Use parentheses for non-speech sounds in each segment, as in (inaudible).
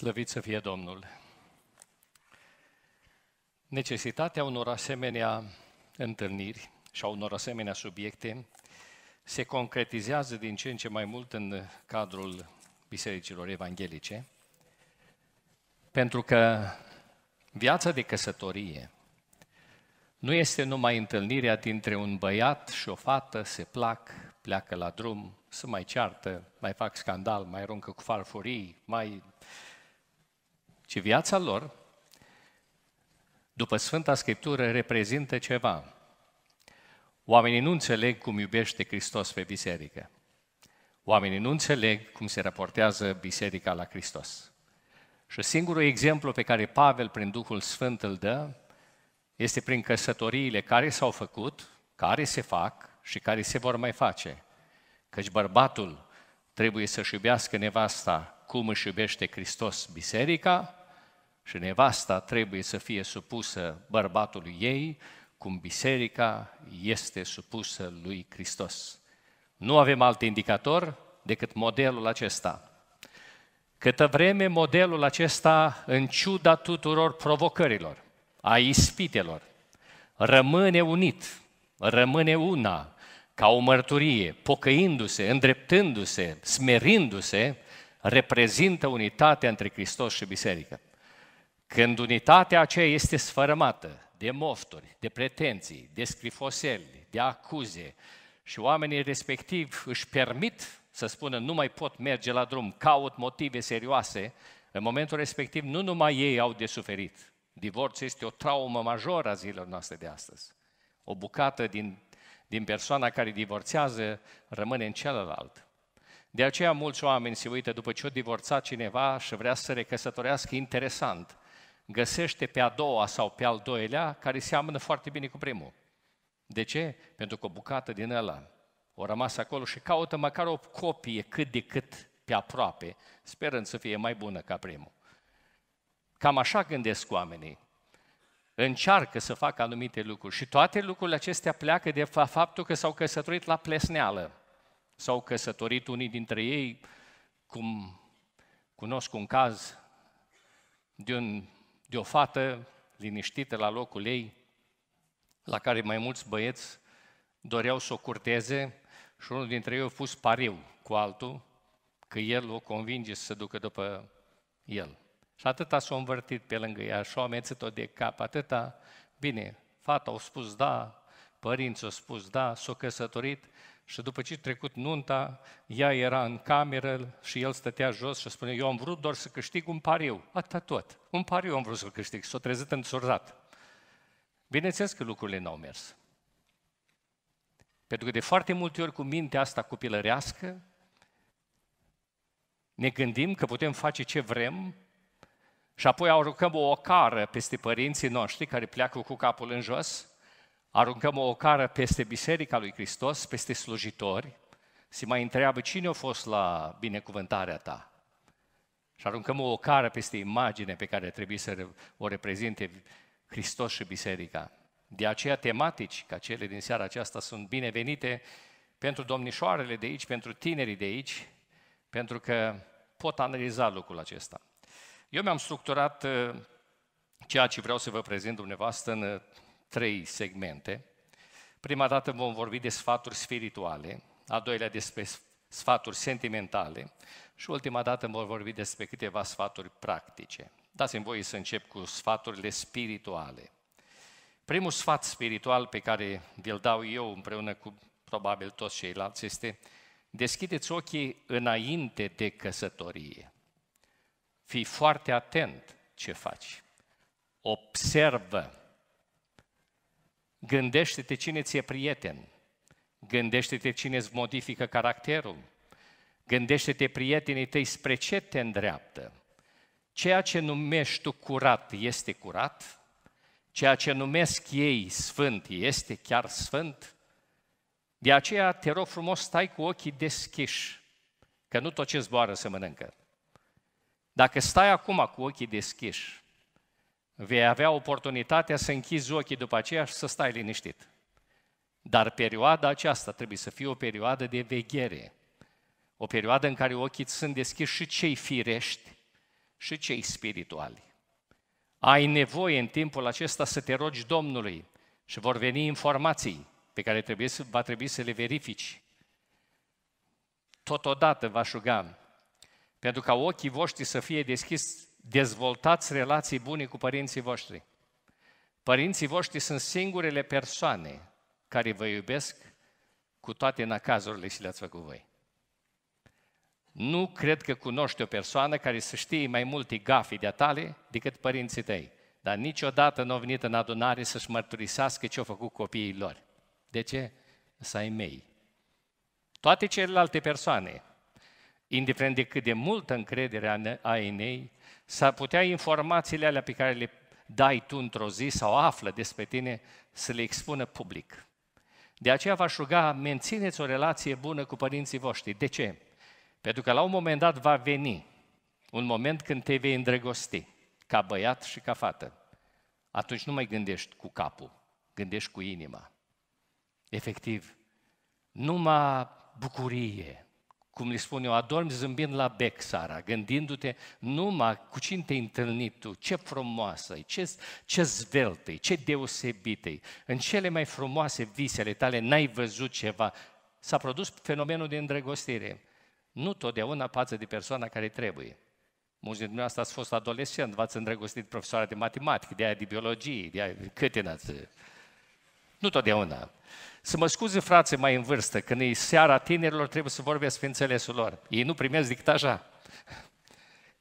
Slăvit să fie Domnul! Necesitatea unor asemenea întâlniri și a unor asemenea subiecte se concretizează din ce în ce mai mult în cadrul bisericilor evanghelice, pentru că viața de căsătorie nu este numai întâlnirea dintre un băiat și o fată, se plac, pleacă la drum, se mai ceartă, mai fac scandal, mai aruncă cu farfurii, mai ci viața lor, după Sfânta Scriptură, reprezintă ceva. Oamenii nu înțeleg cum iubește Hristos pe biserică. Oamenii nu înțeleg cum se raportează biserica la Hristos. Și singurul exemplu pe care Pavel, prin Duhul Sfânt, îl dă, este prin căsătoriile care s-au făcut, care se fac și care se vor mai face. Căci bărbatul trebuie să-și iubească nevasta cum își iubește Hristos biserica, și nevasta trebuie să fie supusă bărbatului ei, cum biserica este supusă lui Hristos. Nu avem alt indicator decât modelul acesta. Câtă vreme modelul acesta, în ciuda tuturor provocărilor, a ispitelor, rămâne unit, rămâne una, ca o mărturie, pocăindu-se, îndreptându-se, smerindu-se, reprezintă unitatea între Hristos și biserică. Când unitatea aceea este sfărămată de mofturi, de pretenții, de scrifoseli, de acuze și oamenii respectiv își permit să spună nu mai pot merge la drum, caut motive serioase, în momentul respectiv nu numai ei au de suferit. Divorțul este o traumă majoră a zilelor noastre de astăzi. O bucată din, din persoana care divorțează rămâne în celălalt. De aceea mulți oameni se uită după ce o divorțat cineva și vrea să recăsătorească interesant găsește pe a doua sau pe al doilea care seamănă foarte bine cu primul. De ce? Pentru că o bucată din ăla o rămas acolo și caută măcar o copie cât de cât pe aproape, sperând să fie mai bună ca primul. Cam așa gândesc oamenii. Încearcă să facă anumite lucruri și toate lucrurile acestea pleacă de faptul că s-au căsătorit la plesneală. S-au căsătorit unii dintre ei, cum cunosc un caz de un de o fată liniștită la locul ei, la care mai mulți băieți doreau să o curteze și unul dintre ei a pus pariu cu altul că el o convinge să se ducă după el. Și atâta s-a învârtit pe lângă ea și a amețit-o de cap, atâta, bine, fata a spus da, părinții au spus da, s au căsătorit și după ce a trecut nunta, ea era în cameră și el stătea jos și spune, eu am vrut doar să câștig un pariu, atâta tot. Un pariu am vrut să-l câștig, s-o trezit înțurat. Bineînțeles că lucrurile n-au mers. Pentru că de foarte multe ori cu mintea asta copilărească ne gândim că putem face ce vrem și apoi aruncăm o ocară peste părinții noștri care pleacă cu capul în jos aruncăm o ocară peste Biserica lui Hristos, peste slujitori, se mai întreabă cine a fost la binecuvântarea ta. Și aruncăm o ocară peste imagine pe care trebuie să o reprezinte Hristos și Biserica. De aceea tematici ca cele din seara aceasta sunt binevenite pentru domnișoarele de aici, pentru tinerii de aici, pentru că pot analiza lucrul acesta. Eu mi-am structurat uh, ceea ce vreau să vă prezint dumneavoastră în uh, trei segmente. Prima dată vom vorbi de sfaturi spirituale, a doilea despre sfaturi sentimentale și ultima dată vom vorbi despre câteva sfaturi practice. Dați-mi voie să încep cu sfaturile spirituale. Primul sfat spiritual pe care vi-l dau eu împreună cu probabil toți ceilalți este deschideți ochii înainte de căsătorie. Fii foarte atent ce faci. Observă Gândește-te cine ți-e prieten. Gândește-te cine îți modifică caracterul. Gândește-te prietenii tăi spre ce te îndreaptă. Ceea ce numești tu curat este curat? Ceea ce numesc ei sfânt este chiar sfânt? De aceea te rog frumos stai cu ochii deschiși, că nu tot ce zboară se mănâncă. Dacă stai acum cu ochii deschiși, vei avea oportunitatea să închizi ochii după aceea și să stai liniștit. Dar perioada aceasta trebuie să fie o perioadă de veghere, o perioadă în care ochii sunt deschiși și cei firești și cei spirituali. Ai nevoie în timpul acesta să te rogi Domnului și vor veni informații pe care trebuie să, va trebui să le verifici. Totodată va șuga pentru ca ochii voștri să fie deschiși dezvoltați relații bune cu părinții voștri. Părinții voștri sunt singurele persoane care vă iubesc cu toate nacazurile și le-ați făcut voi. Nu cred că cunoști o persoană care să știe mai multe gafi de-a tale decât părinții tăi. Dar niciodată nu au venit în adunare să-și mărturisească ce au făcut copiii lor. De ce? Să ai mei. Toate celelalte persoane, indiferent de cât de multă încredere ai în ei, S-ar putea informațiile alea pe care le dai tu într-o zi sau află despre tine să le expună public. De aceea v-aș ruga, mențineți o relație bună cu părinții voștri. De ce? Pentru că la un moment dat va veni un moment când te vei îndrăgosti, ca băiat și ca fată. Atunci nu mai gândești cu capul, gândești cu inima. Efectiv, numai bucurie, cum le spun eu, adormi zâmbind la bec, Sara, gândindu-te numai cu cine te-ai întâlnit tu, ce frumoasă e, ce, ce zveltă ce deosebită În cele mai frumoase visele tale n-ai văzut ceva. S-a produs fenomenul de îndrăgostire. Nu totdeauna față de persoana care trebuie. Mulți dintre dumneavoastră ați fost adolescent, v-ați îndrăgostit profesoara de matematică, de aia de biologie, de aia câte n-ați... Nu totdeauna. Să mă scuze frațe mai în vârstă, când e seara tinerilor, trebuie să vorbesc pe înțelesul lor. Ei nu primesc decât așa.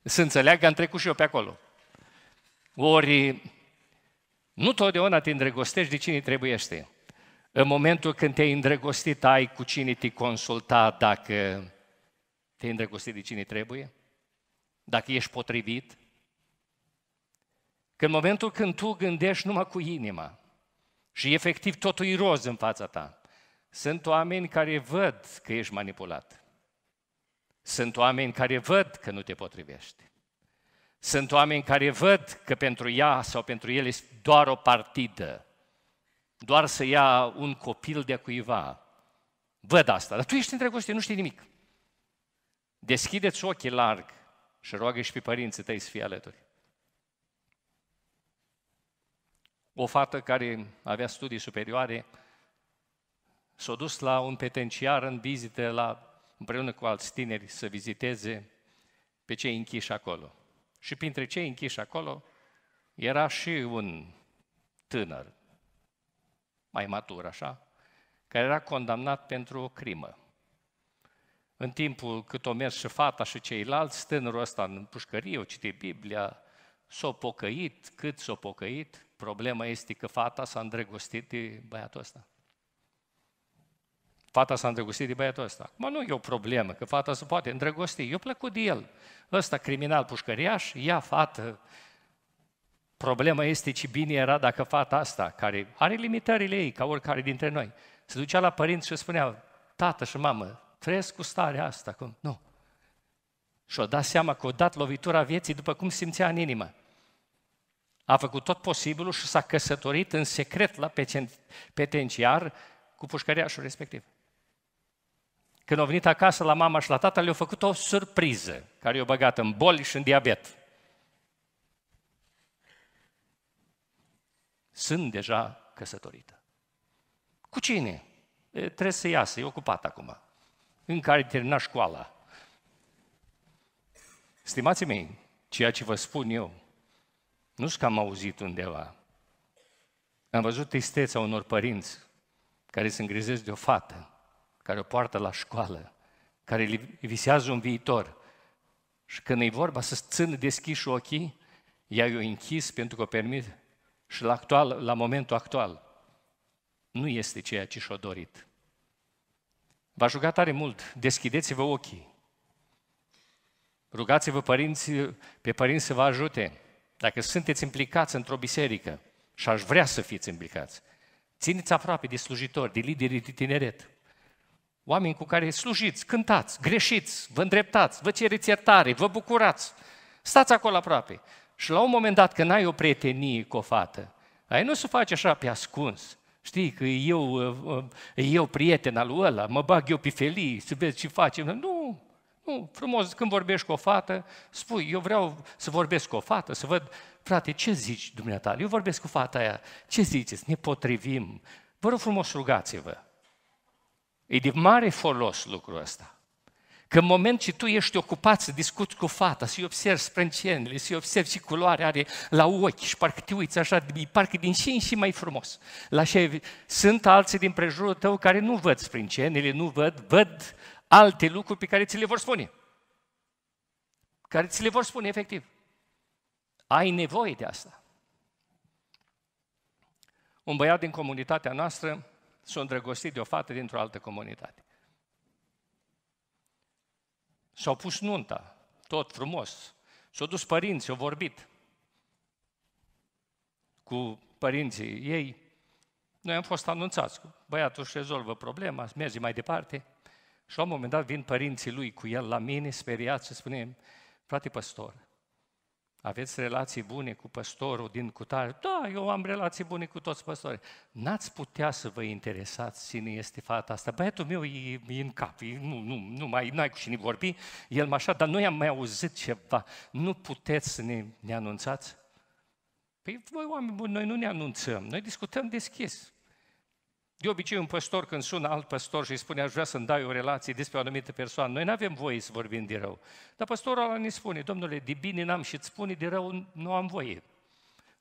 Să înțeleagă, am trecut și eu pe acolo. Ori, nu totdeauna te îndrăgostești de cine trebuiește. În momentul când te-ai îndrăgostit, ai cu cine te consulta dacă te-ai îndrăgostit de cine trebuie? Dacă ești potrivit? Că în momentul când tu gândești numai cu inima, și efectiv totul e roz în fața ta. Sunt oameni care văd că ești manipulat. Sunt oameni care văd că nu te potrivești. Sunt oameni care văd că pentru ea sau pentru el este doar o partidă. Doar să ia un copil de cuiva. Văd asta, dar tu ești îndrăgostit, nu știi nimic. Deschideți ochii larg și roagă și pe părinții tăi să fie alături. o fată care avea studii superioare, s-a dus la un petenciar în vizită la, împreună cu alți tineri să viziteze pe cei închiși acolo. Și printre cei închiși acolo era și un tânăr, mai matur așa, care era condamnat pentru o crimă. În timpul cât o mers și fata și ceilalți, tânărul ăsta în pușcărie, o citi Biblia, s-a pocăit, cât s-a pocăit, Problema este că fata s-a îndrăgostit de băiatul ăsta. Fata s-a îndrăgostit de băiatul ăsta. Acum nu e o problemă, că fata se poate îndrăgosti. Eu plăcut de el. Ăsta criminal pușcăriaș, ia fată. Problema este ce bine era dacă fata asta, care are limitările ei, ca oricare dintre noi, se ducea la părinți și spunea, tată și mamă, trăiesc cu starea asta. Cum? Nu. Și-o dat seama că o dat lovitura vieții după cum simțea în inimă a făcut tot posibilul și s-a căsătorit în secret la petenciar cu pușcăriașul respectiv. Când au venit acasă la mama și la tata, le-au făcut o surpriză care i-a băgat în boli și în diabet. Sunt deja căsătorită. Cu cine? E, trebuie să iasă, e ocupat acum. Încă are termina școala. Stimați mei, ceea ce vă spun eu nu știu că am auzit undeva. Am văzut tristețea unor părinți care se îngrijesc de o fată, care o poartă la școală, care îi visează un viitor. Și când e vorba să țină deschiși ochii, ea i-o închis pentru că o permit și la, actual, la momentul actual nu este ceea ce și-o dorit. v a jucat tare mult, deschideți-vă ochii. Rugați-vă pe părinți să vă ajute. Dacă sunteți implicați într-o biserică și aș vrea să fiți implicați, țineți aproape de slujitori, de liderii de tineret, oameni cu care slujiți, cântați, greșiți, vă îndreptați, vă cereți iertare, vă bucurați, stați acolo aproape. Și la un moment dat, când ai o prietenie cu o fată, ai nu se face așa pe ascuns, Știi că eu, eu prieten al ăla, mă bag eu pe felii, să vezi ce facem. Nu, nu, frumos, când vorbești cu o fată, spui, eu vreau să vorbesc cu o fată, să văd, frate, ce zici dumneata? Eu vorbesc cu fata aia, ce ziceți? Ne potrivim? Vă rog frumos, rugați-vă. E de mare folos lucrul ăsta. Că în moment ce tu ești ocupat să discuți cu fata, să-i observi sprâncenele, să-i observi ce culoare are la ochi și parcă te uiți așa, parcă din și în și mai frumos. La șef, sunt alții din prejurul tău care nu văd sprâncenele, nu văd, văd alte lucruri pe care ți le vor spune. Care ți le vor spune, efectiv. Ai nevoie de asta. Un băiat din comunitatea noastră s-a îndrăgostit de o fată dintr-o altă comunitate. S-au pus nunta, tot frumos. S-au dus părinții, au vorbit cu părinții ei. Noi am fost anunțați, băiatul își rezolvă problema, merge mai departe. Și la un moment dat vin părinții lui cu el la mine, speriați, și spune, frate păstor, aveți relații bune cu păstorul din cutare? Da, eu am relații bune cu toți păstorii. N-ați putea să vă interesați cine este fata asta. Băiatul meu e, e în cap, e, nu, nu, nu mai nu ai cu cine vorbi, el mă așa, dar noi am mai auzit ceva. Nu puteți să ne, ne anunțați? Păi voi oameni buni, noi nu ne anunțăm, noi discutăm deschis. De obicei, un păstor când sună alt păstor și îi spune, aș vrea să-mi dai o relație despre o anumită persoană, noi nu avem voie să vorbim de rău. Dar păstorul ăla ne spune, domnule, de bine n-am și îți spune, de rău nu am voie.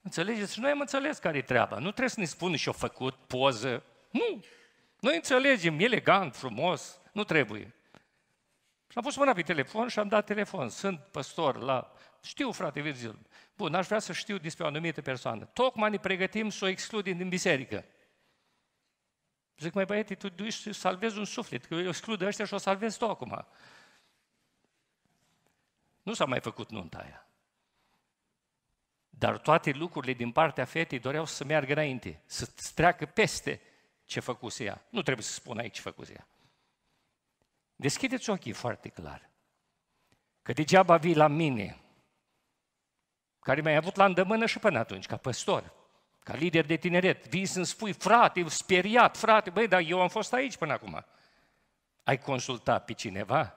Înțelegeți? Și noi am înțeles care e treaba. Nu trebuie să ne spună și-o făcut poză. Nu! Noi înțelegem, elegant, frumos, nu trebuie. Și am pus mâna pe telefon și am dat telefon. Sunt păstor la... Știu, frate Virgil. Bun, aș vrea să știu despre o anumită persoană. Tocmai ne pregătim să o excludem din biserică. Zic, mai băiete, tu duci și salvezi un suflet, că eu exclud ăștia și o salvezi tu acum. Nu s-a mai făcut nunta aia. Dar toate lucrurile din partea fetei doreau să meargă înainte, să treacă peste ce făcuse ea. Nu trebuie să spun aici ce făcuse ea. Deschideți ochii foarte clar. Că degeaba vii la mine, care mi-ai avut la îndemână și până atunci, ca păstor, ca lider de tineret, vii să-mi spui, frate, eu speriat, frate, băi, dar eu am fost aici până acum. Ai consultat pe cineva?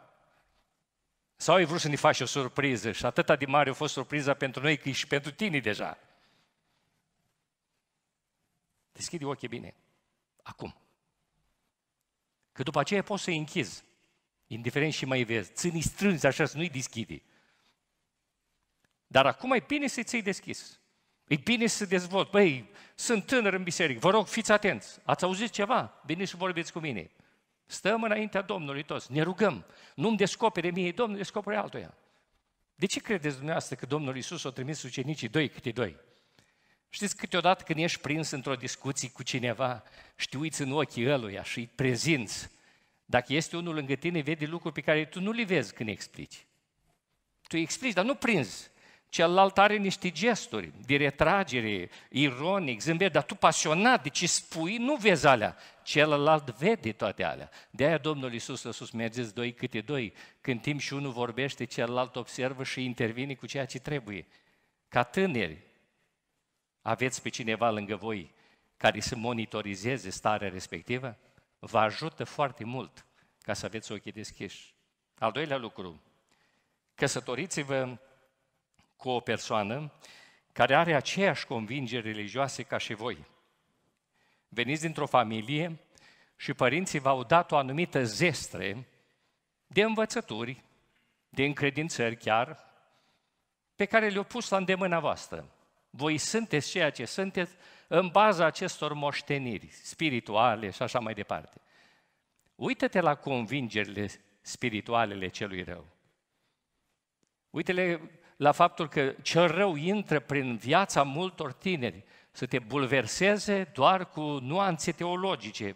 Sau ai vrut să ne faci o surpriză și atâta de mare a fost surpriza pentru noi, că și pentru tine deja. Deschide ochii bine. Acum. Că după aceea poți să-i închizi. Indiferent și mai vezi. Ține strâns așa să nu-i deschide. Dar acum e bine să-i ții deschis. E bine să dezvolt. Băi, sunt tânăr în biserică, vă rog, fiți atenți. Ați auzit ceva? Bine și vorbiți cu mine. Stăm înaintea Domnului toți, ne rugăm. Nu-mi descopere mie, Domnul descopere altuia. De ce credeți dumneavoastră că Domnul Isus a trimis ucenicii doi câte doi? Știți, câteodată când ești prins într-o discuție cu cineva și uiți în ochii ăluia și îi prezinți, dacă este unul lângă tine, vede lucruri pe care tu nu le vezi când explici. Tu îi explici, dar nu prinzi celălalt are niște gesturi de retragere, ironic, zâmbet, dar tu pasionat de ce spui, nu vezi alea. Celălalt vede toate alea. De aia Domnul Iisus a spus, mergeți doi câte doi, când timp și unul vorbește, celălalt observă și intervine cu ceea ce trebuie. Ca tâneri, aveți pe cineva lângă voi care să monitorizeze starea respectivă? Vă ajută foarte mult ca să aveți ochii deschiși. Al doilea lucru, căsătoriți-vă cu o persoană care are aceeași convingeri religioase ca și voi. Veniți dintr-o familie și părinții v-au dat o anumită zestre de învățături, de încredințări chiar, pe care le-au pus la îndemâna voastră. Voi sunteți ceea ce sunteți în baza acestor moșteniri spirituale și așa mai departe. Uită-te la convingerile spiritualele celui rău. Uite-le la faptul că cel rău intră prin viața multor tineri, să te bulverseze doar cu nuanțe teologice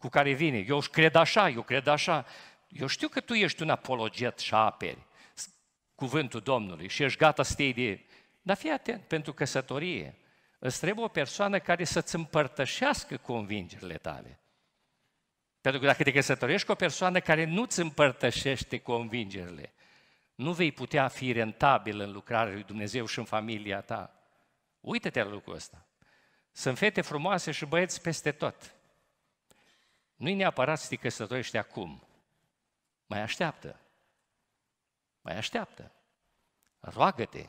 cu care vine. Eu își cred așa, eu cred așa. Eu știu că tu ești un apologet și aperi cuvântul Domnului și ești gata să te idei. Dar fii atent, pentru căsătorie îți trebuie o persoană care să-ți împărtășească convingerile tale. Pentru că dacă te căsătorești cu o persoană care nu-ți împărtășește convingerile, nu vei putea fi rentabil în lucrarea lui Dumnezeu și în familia ta. Uită-te la lucrul ăsta. Sunt fete frumoase și băieți peste tot. Nu-i neapărat să te căsătorești acum. Mai așteaptă. Mai așteaptă. Roagă-te.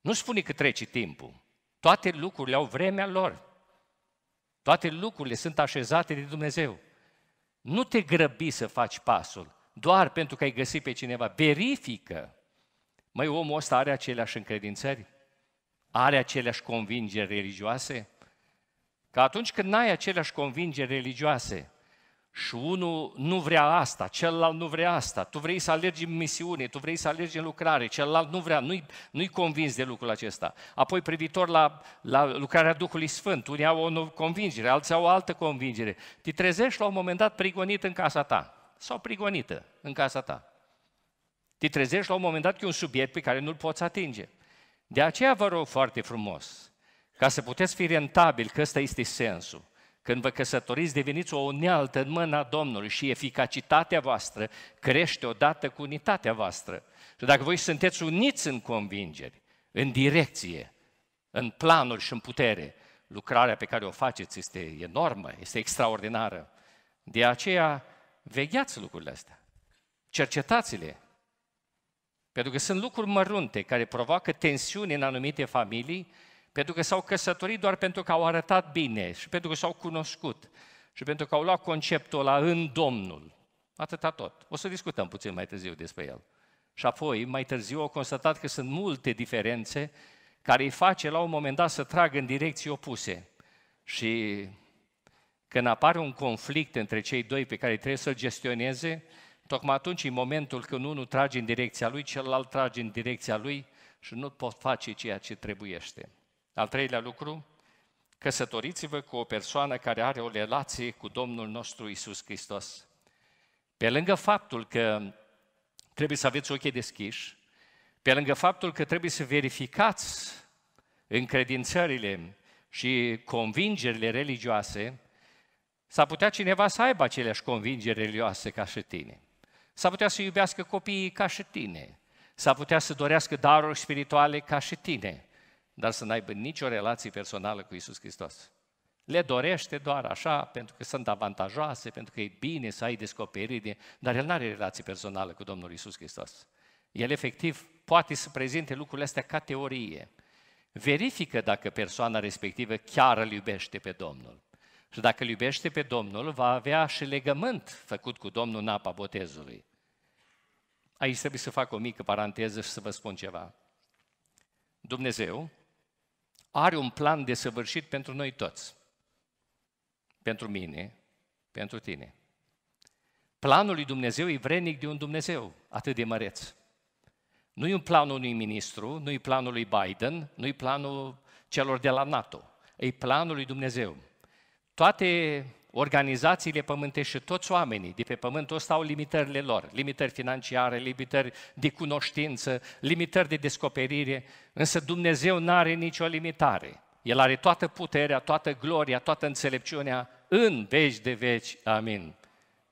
Nu spune că trece timpul. Toate lucrurile au vremea lor. Toate lucrurile sunt așezate de Dumnezeu. Nu te grăbi să faci pasul doar pentru că ai găsit pe cineva. Verifică. mai omul ăsta are aceleași încredințări? Are aceleași convingeri religioase? Că atunci când n-ai aceleași convingeri religioase și unul nu vrea asta, celălalt nu vrea asta, tu vrei să alergi în misiune, tu vrei să alergi în lucrare, celălalt nu vrea, nu-i, nu convins de lucrul acesta. Apoi privitor la, la lucrarea Duhului Sfânt, unii au o convingere, alții au o altă convingere. Te trezești la un moment dat prigonit în casa ta sau prigonită în casa ta. Te trezești la un moment dat că e un subiect pe care nu-l poți atinge. De aceea vă rog foarte frumos, ca să puteți fi rentabil, că ăsta este sensul. Când vă căsătoriți, deveniți o unealtă în mâna Domnului și eficacitatea voastră crește odată cu unitatea voastră. Și dacă voi sunteți uniți în convingeri, în direcție, în planuri și în putere, lucrarea pe care o faceți este enormă, este extraordinară. De aceea Vegheați lucrurile astea. Cercetați-le. Pentru că sunt lucruri mărunte care provoacă tensiuni în anumite familii, pentru că s-au căsătorit doar pentru că au arătat bine și pentru că s-au cunoscut și pentru că au luat conceptul ăla în Domnul. Atâta tot. O să discutăm puțin mai târziu despre el. Și apoi, mai târziu, au constatat că sunt multe diferențe care îi face la un moment dat să tragă în direcții opuse. Și când apare un conflict între cei doi pe care trebuie să-l gestioneze, tocmai atunci în momentul când unul trage în direcția lui, celălalt trage în direcția lui și nu pot face ceea ce trebuiește. Al treilea lucru, căsătoriți-vă cu o persoană care are o relație cu Domnul nostru Isus Hristos. Pe lângă faptul că trebuie să aveți ochii deschiși, pe lângă faptul că trebuie să verificați încredințările și convingerile religioase, S-ar putea cineva să aibă aceleași convingeri religioase ca și tine. S-ar putea să iubească copiii ca și tine. S-ar putea să dorească daruri spirituale ca și tine, dar să n-aibă nicio relație personală cu Isus Hristos. Le dorește doar așa, pentru că sunt avantajoase, pentru că e bine să ai descoperire, dar el nu are relație personală cu Domnul Isus Hristos. El efectiv poate să prezinte lucrurile astea ca teorie. Verifică dacă persoana respectivă chiar îl iubește pe Domnul. Și dacă îl iubește pe Domnul, va avea și legământ făcut cu Domnul în apa botezului. Aici trebuie să fac o mică paranteză și să vă spun ceva. Dumnezeu are un plan de săvârșit pentru noi toți. Pentru mine, pentru tine. Planul lui Dumnezeu e vrenic de un Dumnezeu atât de măreț. Nu e un planul unui ministru, nu e planul lui Biden, nu e planul celor de la NATO. E planul lui Dumnezeu toate organizațiile pământești și toți oamenii de pe pământ ăsta au limitările lor, limitări financiare, limitări de cunoștință, limitări de descoperire, însă Dumnezeu nu are nicio limitare. El are toată puterea, toată gloria, toată înțelepciunea în veci de veci. Amin.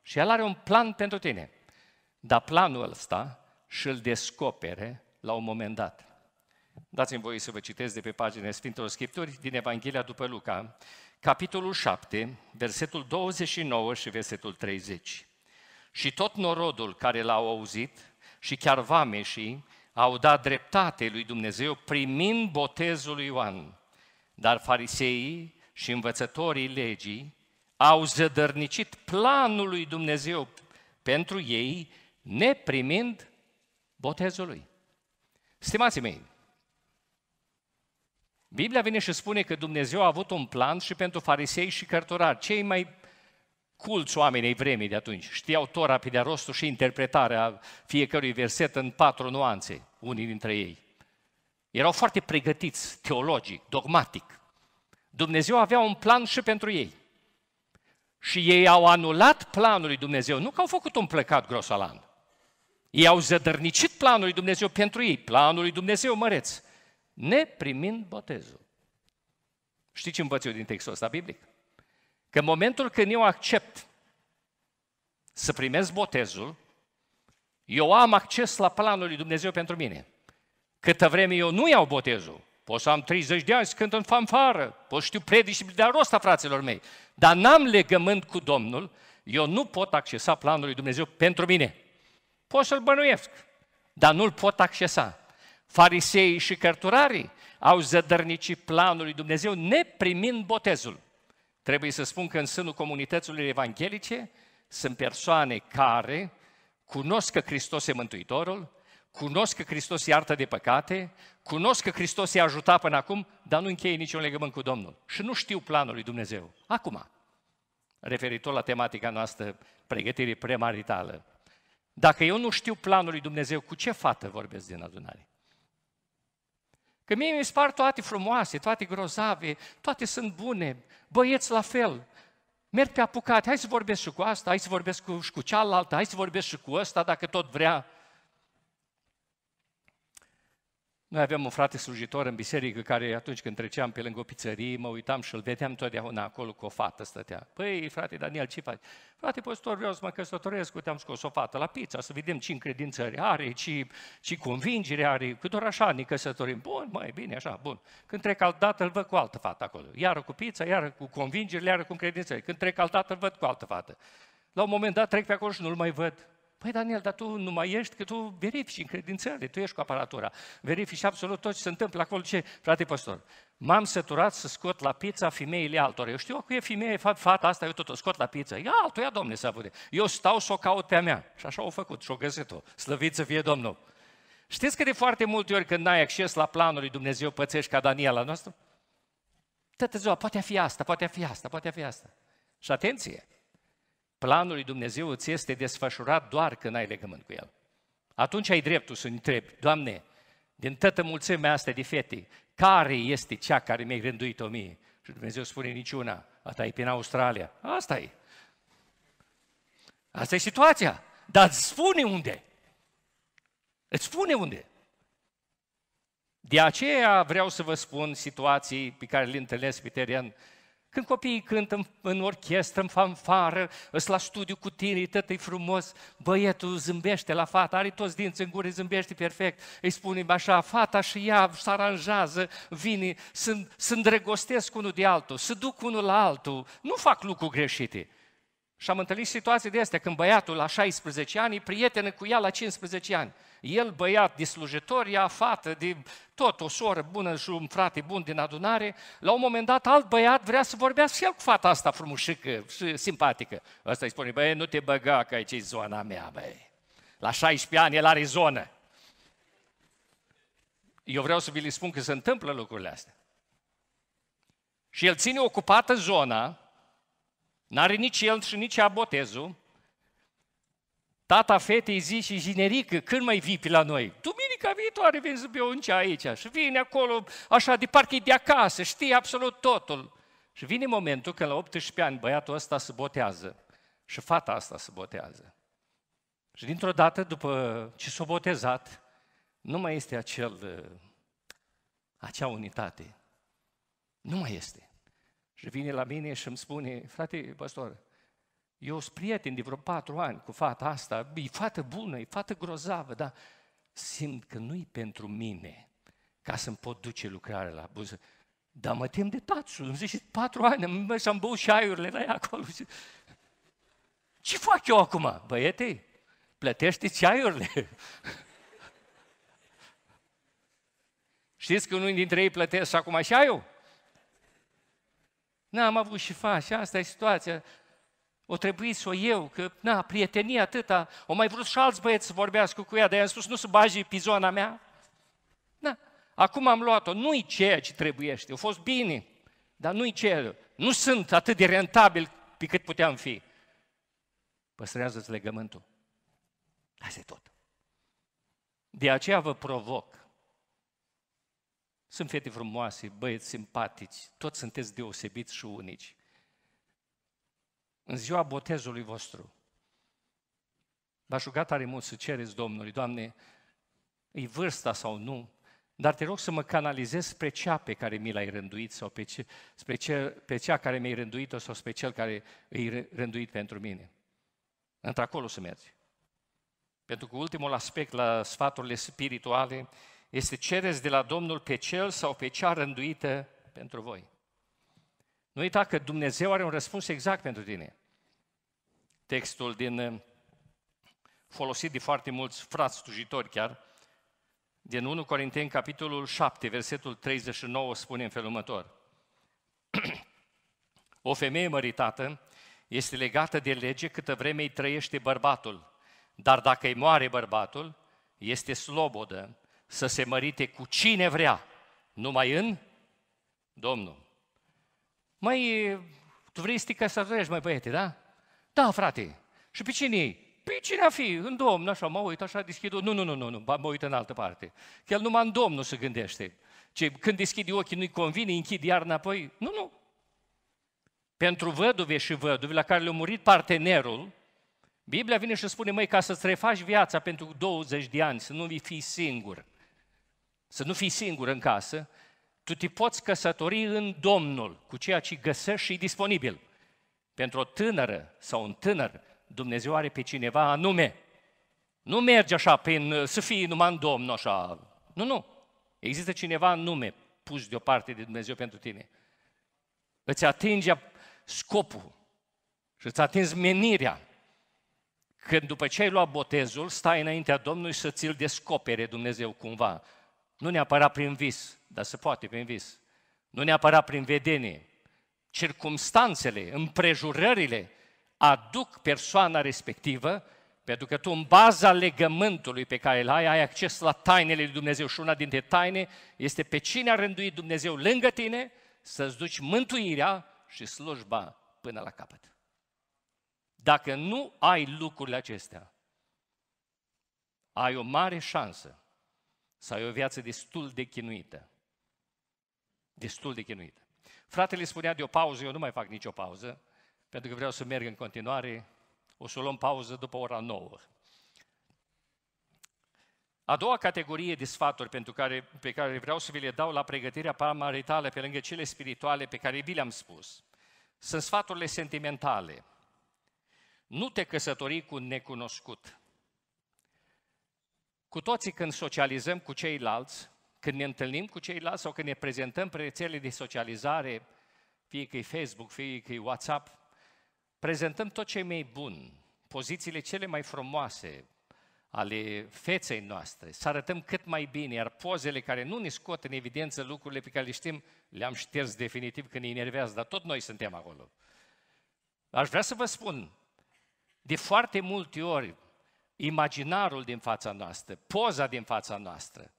Și El are un plan pentru tine. Dar planul ăsta și-l descopere la un moment dat. Dați-mi voie să vă citesc de pe paginile Sfintelor Scripturi din Evanghelia după Luca, capitolul 7, versetul 29 și versetul 30. Și tot norodul care l-au auzit și chiar vameșii au dat dreptate lui Dumnezeu primind botezul lui Ioan. Dar fariseii și învățătorii legii au zădărnicit planul lui Dumnezeu pentru ei, neprimind botezul lui. Stimații mei, Biblia vine și spune că Dumnezeu a avut un plan și pentru farisei și cărturari, cei mai culți oamenii vremii de atunci. Știau tot de rostul și interpretarea fiecărui verset în patru nuanțe, unii dintre ei. Erau foarte pregătiți teologic, dogmatic. Dumnezeu avea un plan și pentru ei. Și ei au anulat planul lui Dumnezeu, nu că au făcut un plecat grosolan. Ei au zădărnicit planul lui Dumnezeu pentru ei, planul lui Dumnezeu măreți neprimind botezul. Știi ce învăț eu din textul ăsta biblic? Că în momentul când eu accept să primesc botezul, eu am acces la planul lui Dumnezeu pentru mine. Câtă vreme eu nu iau botezul, pot să am 30 de ani când în fanfară, pot știu predici de rost a fraților mei, dar n-am legământ cu Domnul, eu nu pot accesa planul lui Dumnezeu pentru mine. Pot să-l bănuiesc, dar nu-l pot accesa. Farisei și cărturarii au zădărnicit planul lui Dumnezeu neprimind botezul. Trebuie să spun că în sânul comunităților evanghelice sunt persoane care cunosc că Hristos e Mântuitorul, cunosc că Hristos iartă de păcate, cunosc că Hristos i-a ajutat până acum, dar nu încheie niciun legământ cu Domnul. Și nu știu planul lui Dumnezeu. Acum, referitor la tematica noastră, pregătire premaritală. Dacă eu nu știu planul lui Dumnezeu, cu ce fată vorbesc din adunare? Că mie mi se par toate frumoase, toate grozave, toate sunt bune, băieți la fel. Merg pe apucate, hai să vorbesc și cu asta, hai să vorbesc cu, și cu cealaltă, hai să vorbesc și cu ăsta dacă tot vrea. Noi aveam un frate slujitor în biserică care atunci când treceam pe lângă o pizzerie, mă uitam și îl vedeam totdeauna acolo cu o fată stătea. Păi, frate Daniel, ce faci? Frate, păstor, vreau să mă căsătoresc, uite, am scos o fată la pizza, să vedem ce încredințări are, ce, ce convingere are, cât doar așa ne căsătorim. Bun, mai bine, așa, bun. Când trec alt dată, îl văd cu altă fată acolo. Iară cu pizza, iară cu convingere, iară cu încredințări. Când trec alt dată, îl văd cu altă fată. La un moment dat trec pe acolo și nu-l mai văd. Păi, Daniel, dar tu nu mai ești, că tu verifici credințele, tu ești cu aparatura, verifici absolut tot ce se întâmplă acolo, ce, frate păstor, m-am săturat să scot la pizza femeile altora. Eu știu că e femeie, fata asta, eu tot o scot la pizza. Ia altul, ia domne să vede. Eu stau să o caut pe a mea. Și așa au făcut și o găsit-o. Slăvit să fie Domnul. Știți că de foarte multe ori când n-ai acces la planul lui Dumnezeu, pățești ca Daniel la noastră? Tătă ziua, poate fi asta, poate fi asta, poate fi asta. Și atenție, Planul lui Dumnezeu îți este desfășurat doar când ai legământ cu El. Atunci ai dreptul să întrebi, Doamne, din toată mulțimea asta de fete, care este cea care mi-ai rânduit-o mie? Și Dumnezeu spune niciuna, asta e prin Australia. Asta e. Asta e situația. Dar îți spune unde. Îți spune unde. De aceea vreau să vă spun situații pe care le întâlnesc pe teren când copiii cântă în, în orchestră, în fanfară, îs la studiu cu tine, tot e frumos, băietul zâmbește la fata, are toți dinți în gură, zâmbește perfect, îi spune așa, fata și ea se aranjează, vine, sunt, sunt drăgostesc unul de altul, se duc unul la altul, nu fac lucruri greșite. Și am întâlnit situații de astea când băiatul la 16 ani e prietenă cu ea la 15 ani el băiat de slujitor, ea fată de tot, o soră bună și un frate bun din adunare, la un moment dat alt băiat vrea să vorbească și el cu fata asta frumușică și simpatică. Asta îi spune, băi, nu te băga că aici e zona mea, băi. La 16 ani el are zonă. Eu vreau să vi le spun că se întâmplă lucrurile astea. Și el ține ocupată zona, n-are nici el și nici abotezul, Tata fetei zice, și jinerică, când mai vii pe la noi? Duminica viitoare vin ce aici și vine acolo, așa, de parcă e de acasă, știe absolut totul. Și vine momentul când la 18 ani băiatul ăsta se botează și fata asta se botează. Și dintr-o dată, după ce s-a botezat, nu mai este acel, uh, acea unitate. Nu mai este. Și vine la mine și îmi spune, frate, pastor, eu sunt prieten de vreo patru ani cu fata asta, e fată bună, e fată grozavă, dar simt că nu-i pentru mine ca să-mi pot duce lucrarea la buză. Dar mă tem de tatsu, îmi zice, patru ani, am mers am băut șaiurile la ea acolo. Ce fac eu acum, băiete? Plătește ceaiurile. (laughs) Știți că unul dintre ei plătesc acum și eu? N-am avut și și asta e situația o trebuie să o eu, că, na, prietenia atâta, o mai vrut și alți băieți să vorbească cu ea, dar i-am spus, nu se pe zona mea. Na, acum am luat-o, nu-i ceea ce trebuiește, a fost bine, dar nu-i ceea, nu sunt atât de rentabil pe cât puteam fi. Păstrează-ți legământul. Asta e tot. De aceea vă provoc. Sunt fete frumoase, băieți simpatici, toți sunteți deosebiți și unici în ziua botezului vostru, v-aș ruga tare mult să cereți Domnului, Doamne, e vârsta sau nu, dar te rog să mă canalizez spre cea pe care mi l-ai rânduit sau pe, ce, spre ce, pe cea care mi-ai rânduit-o sau spre cel care îi rânduit pentru mine. Într-acolo să mergi. Pentru că ultimul aspect la sfaturile spirituale este cereți de la Domnul pe cel sau pe cea rânduită pentru voi. Nu uita că Dumnezeu are un răspuns exact pentru tine. Textul din uh, folosit de foarte mulți frați slujitori chiar, din 1 Corinteni, capitolul 7, versetul 39, spune în felul următor. (clears throat) o femeie măritată este legată de lege câtă vreme îi trăiește bărbatul, dar dacă îi moare bărbatul, este slobodă să se mărite cu cine vrea, numai în Domnul. Măi, tu vrei să te căsătorești, mai băiete, da? Da, frate. Și pe cine e? Pe cine a fi? În domn, așa, mă uit, așa deschid Nu, nu, nu, nu, nu, mă uit în altă parte. Că el numai în domnul se gândește. Ce, când deschide ochii nu-i convine, închid iar înapoi. Nu, nu. Pentru văduve și văduve la care le-a murit partenerul, Biblia vine și spune, măi, ca să-ți refaci viața pentru 20 de ani, să nu fii singur, să nu fii singur în casă, tu te poți căsători în Domnul cu ceea ce găsești și disponibil. Pentru o tânără sau un tânăr, Dumnezeu are pe cineva anume. Nu merge așa prin, uh, să fii numai în Domnul așa. Nu, nu. Există cineva anume nume pus deoparte de Dumnezeu pentru tine. Îți atinge scopul și îți atingi menirea. Când după ce ai luat botezul, stai înaintea Domnului să ți-l descopere Dumnezeu cumva nu neapărat prin vis, dar se poate prin vis. Nu neapărat prin vedenie. Circumstanțele, împrejurările aduc persoana respectivă pentru că tu, în baza legământului pe care îl ai, ai acces la tainele lui Dumnezeu și una dintre taine este pe cine a rânduit Dumnezeu lângă tine să-ți duci mântuirea și slujba până la capăt. Dacă nu ai lucrurile acestea, ai o mare șansă să ai o viață destul de chinuită. Destul de chinuită. Fratele spunea de o pauză, eu nu mai fac nicio pauză, pentru că vreau să merg în continuare, o să luăm pauză după ora 9. A doua categorie de sfaturi pentru care, pe care vreau să vi le dau la pregătirea paramaritală, pe lângă cele spirituale pe care vi le-am spus, sunt sfaturile sentimentale. Nu te căsători cu un necunoscut. Cu toții când socializăm cu ceilalți, când ne întâlnim cu ceilalți sau când ne prezentăm pe rețele de socializare, fie că e Facebook, fie că e WhatsApp, prezentăm tot ce e mai bun, pozițiile cele mai frumoase ale feței noastre, să arătăm cât mai bine, iar pozele care nu ne scot în evidență lucrurile pe care le știm, le-am șters definitiv când ne enervează, dar tot noi suntem acolo. Aș vrea să vă spun, de foarte multe ori, imaginarul din fața noastră, poza din fața noastră,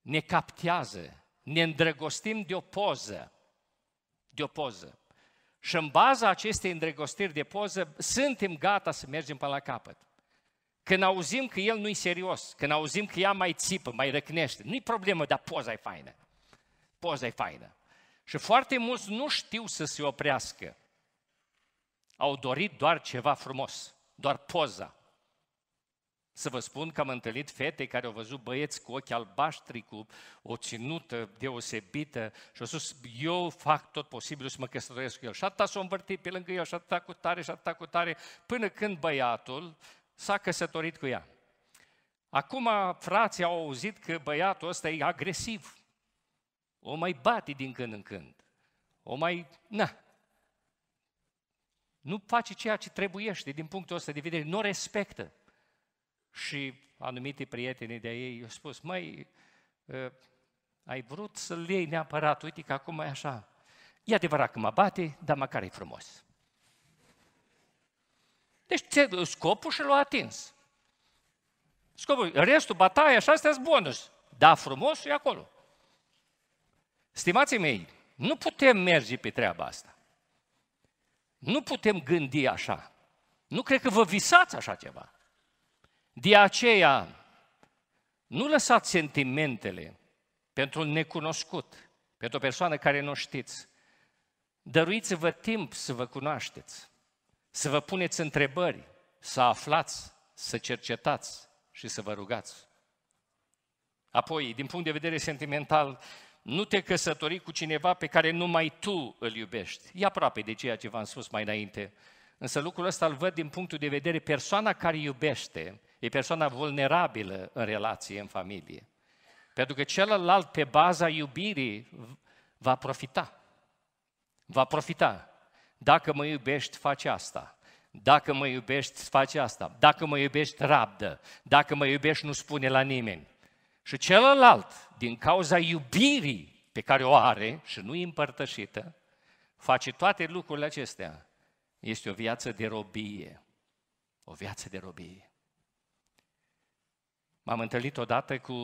ne captează, ne îndrăgostim de o poză, de o poză. Și în baza acestei îndrăgostiri de poză, suntem gata să mergem până la capăt. Când auzim că el nu-i serios, când auzim că ea mai țipă, mai răcnește, nu-i problemă, dar poza e faină. Poza e faină. Și foarte mulți nu știu să se oprească. Au dorit doar ceva frumos, doar poza. Să vă spun că am întâlnit fete care au văzut băieți cu ochi albaștri, cu o ținută deosebită și au spus, eu fac tot posibilul să mă căsătoresc cu el. Și atâta s-a învârtit pe lângă el, și atâta cu tare, și atâta cu tare, până când băiatul s-a căsătorit cu ea. Acum frații au auzit că băiatul ăsta e agresiv. O mai bate din când în când. O mai... Na, nu face ceea ce trebuiește din punctul ăsta de vedere, nu respectă și anumite prieteni de ei i-au spus, măi, ă, ai vrut să-l iei neapărat, uite că acum e așa. E adevărat că mă bate, dar măcar e frumos. Deci scopul și l-a atins. Scopul, restul, bataia așa astea sunt bonus. Da, frumosul e acolo. Stimații mei, nu putem merge pe treaba asta. Nu putem gândi așa. Nu cred că vă visați așa ceva. De aceea, nu lăsați sentimentele pentru un necunoscut, pentru o persoană care nu știți. Dăruiți-vă timp să vă cunoașteți, să vă puneți întrebări, să aflați, să cercetați și să vă rugați. Apoi, din punct de vedere sentimental, nu te căsători cu cineva pe care numai tu îl iubești. E aproape de ceea ce v-am spus mai înainte. Însă lucrul ăsta îl văd din punctul de vedere persoana care iubește, e persoana vulnerabilă în relație, în familie. Pentru că celălalt, pe baza iubirii, va profita. Va profita. Dacă mă iubești, faci asta. Dacă mă iubești, faci asta. Dacă mă iubești, rabdă. Dacă mă iubești, nu spune la nimeni. Și celălalt, din cauza iubirii pe care o are și nu e împărtășită, face toate lucrurile acestea. Este o viață de robie. O viață de robie. M-am întâlnit odată cu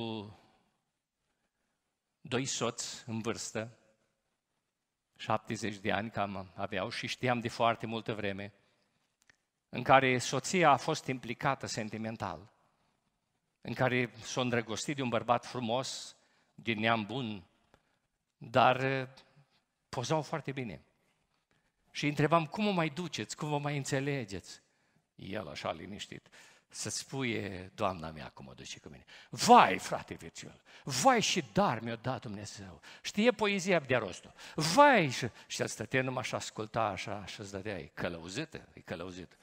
doi soți în vârstă, 70 de ani cam aveau și știam de foarte multă vreme, în care soția a fost implicată sentimental, în care s-a îndrăgostit de un bărbat frumos, din neam bun, dar eh, pozau foarte bine. Și întrebam, cum o mai duceți, cum vă mai înțelegeți? El așa liniștit să spuie, Doamna mea, cum o duce cu mine. Vai, frate Virgil, vai și dar mi-o dat Dumnezeu. Știe poezia de rostul. Vai, și, și el stătea numai și asculta așa și îți dădea, e călăuzită, e călăuzită.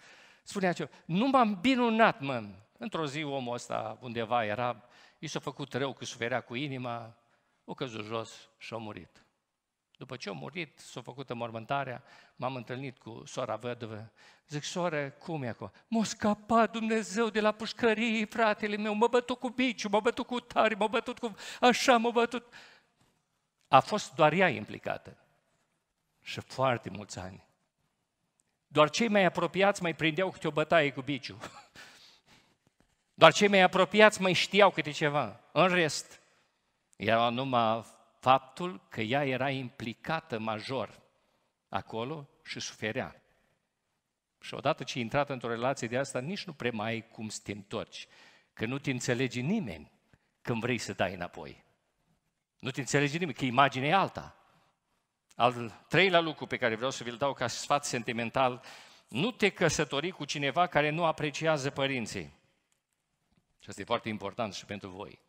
Spunea ce, nu m-am binunat, mă. Într-o zi omul ăsta undeva era, i s-a făcut rău că suferea cu inima, o căzut jos și a murit. După ce a murit, s-a făcut mormântarea, m-am întâlnit cu sora văduvă. Zic, soră, cum e acolo? M-a scapat Dumnezeu de la pușcărie, fratele meu, m-a bătut cu biciu, m-a bătut cu tari, m-a bătut cu așa, m-a bătut. A fost doar ea implicată. Și foarte mulți ani. Doar cei mai apropiați mai prindeau câte o bătaie cu biciu. Doar cei mai apropiați mai știau câte ceva. În rest, erau numai faptul că ea era implicată major acolo și suferea. Și odată ce ai intrat într-o relație de asta, nici nu prea mai ai cum să te întorci, că nu te înțelege nimeni când vrei să dai înapoi. Nu te înțelege nimeni, că imaginea e alta. Al treilea lucru pe care vreau să vi-l dau ca sfat sentimental, nu te căsători cu cineva care nu apreciază părinții. Și asta e foarte important și pentru voi.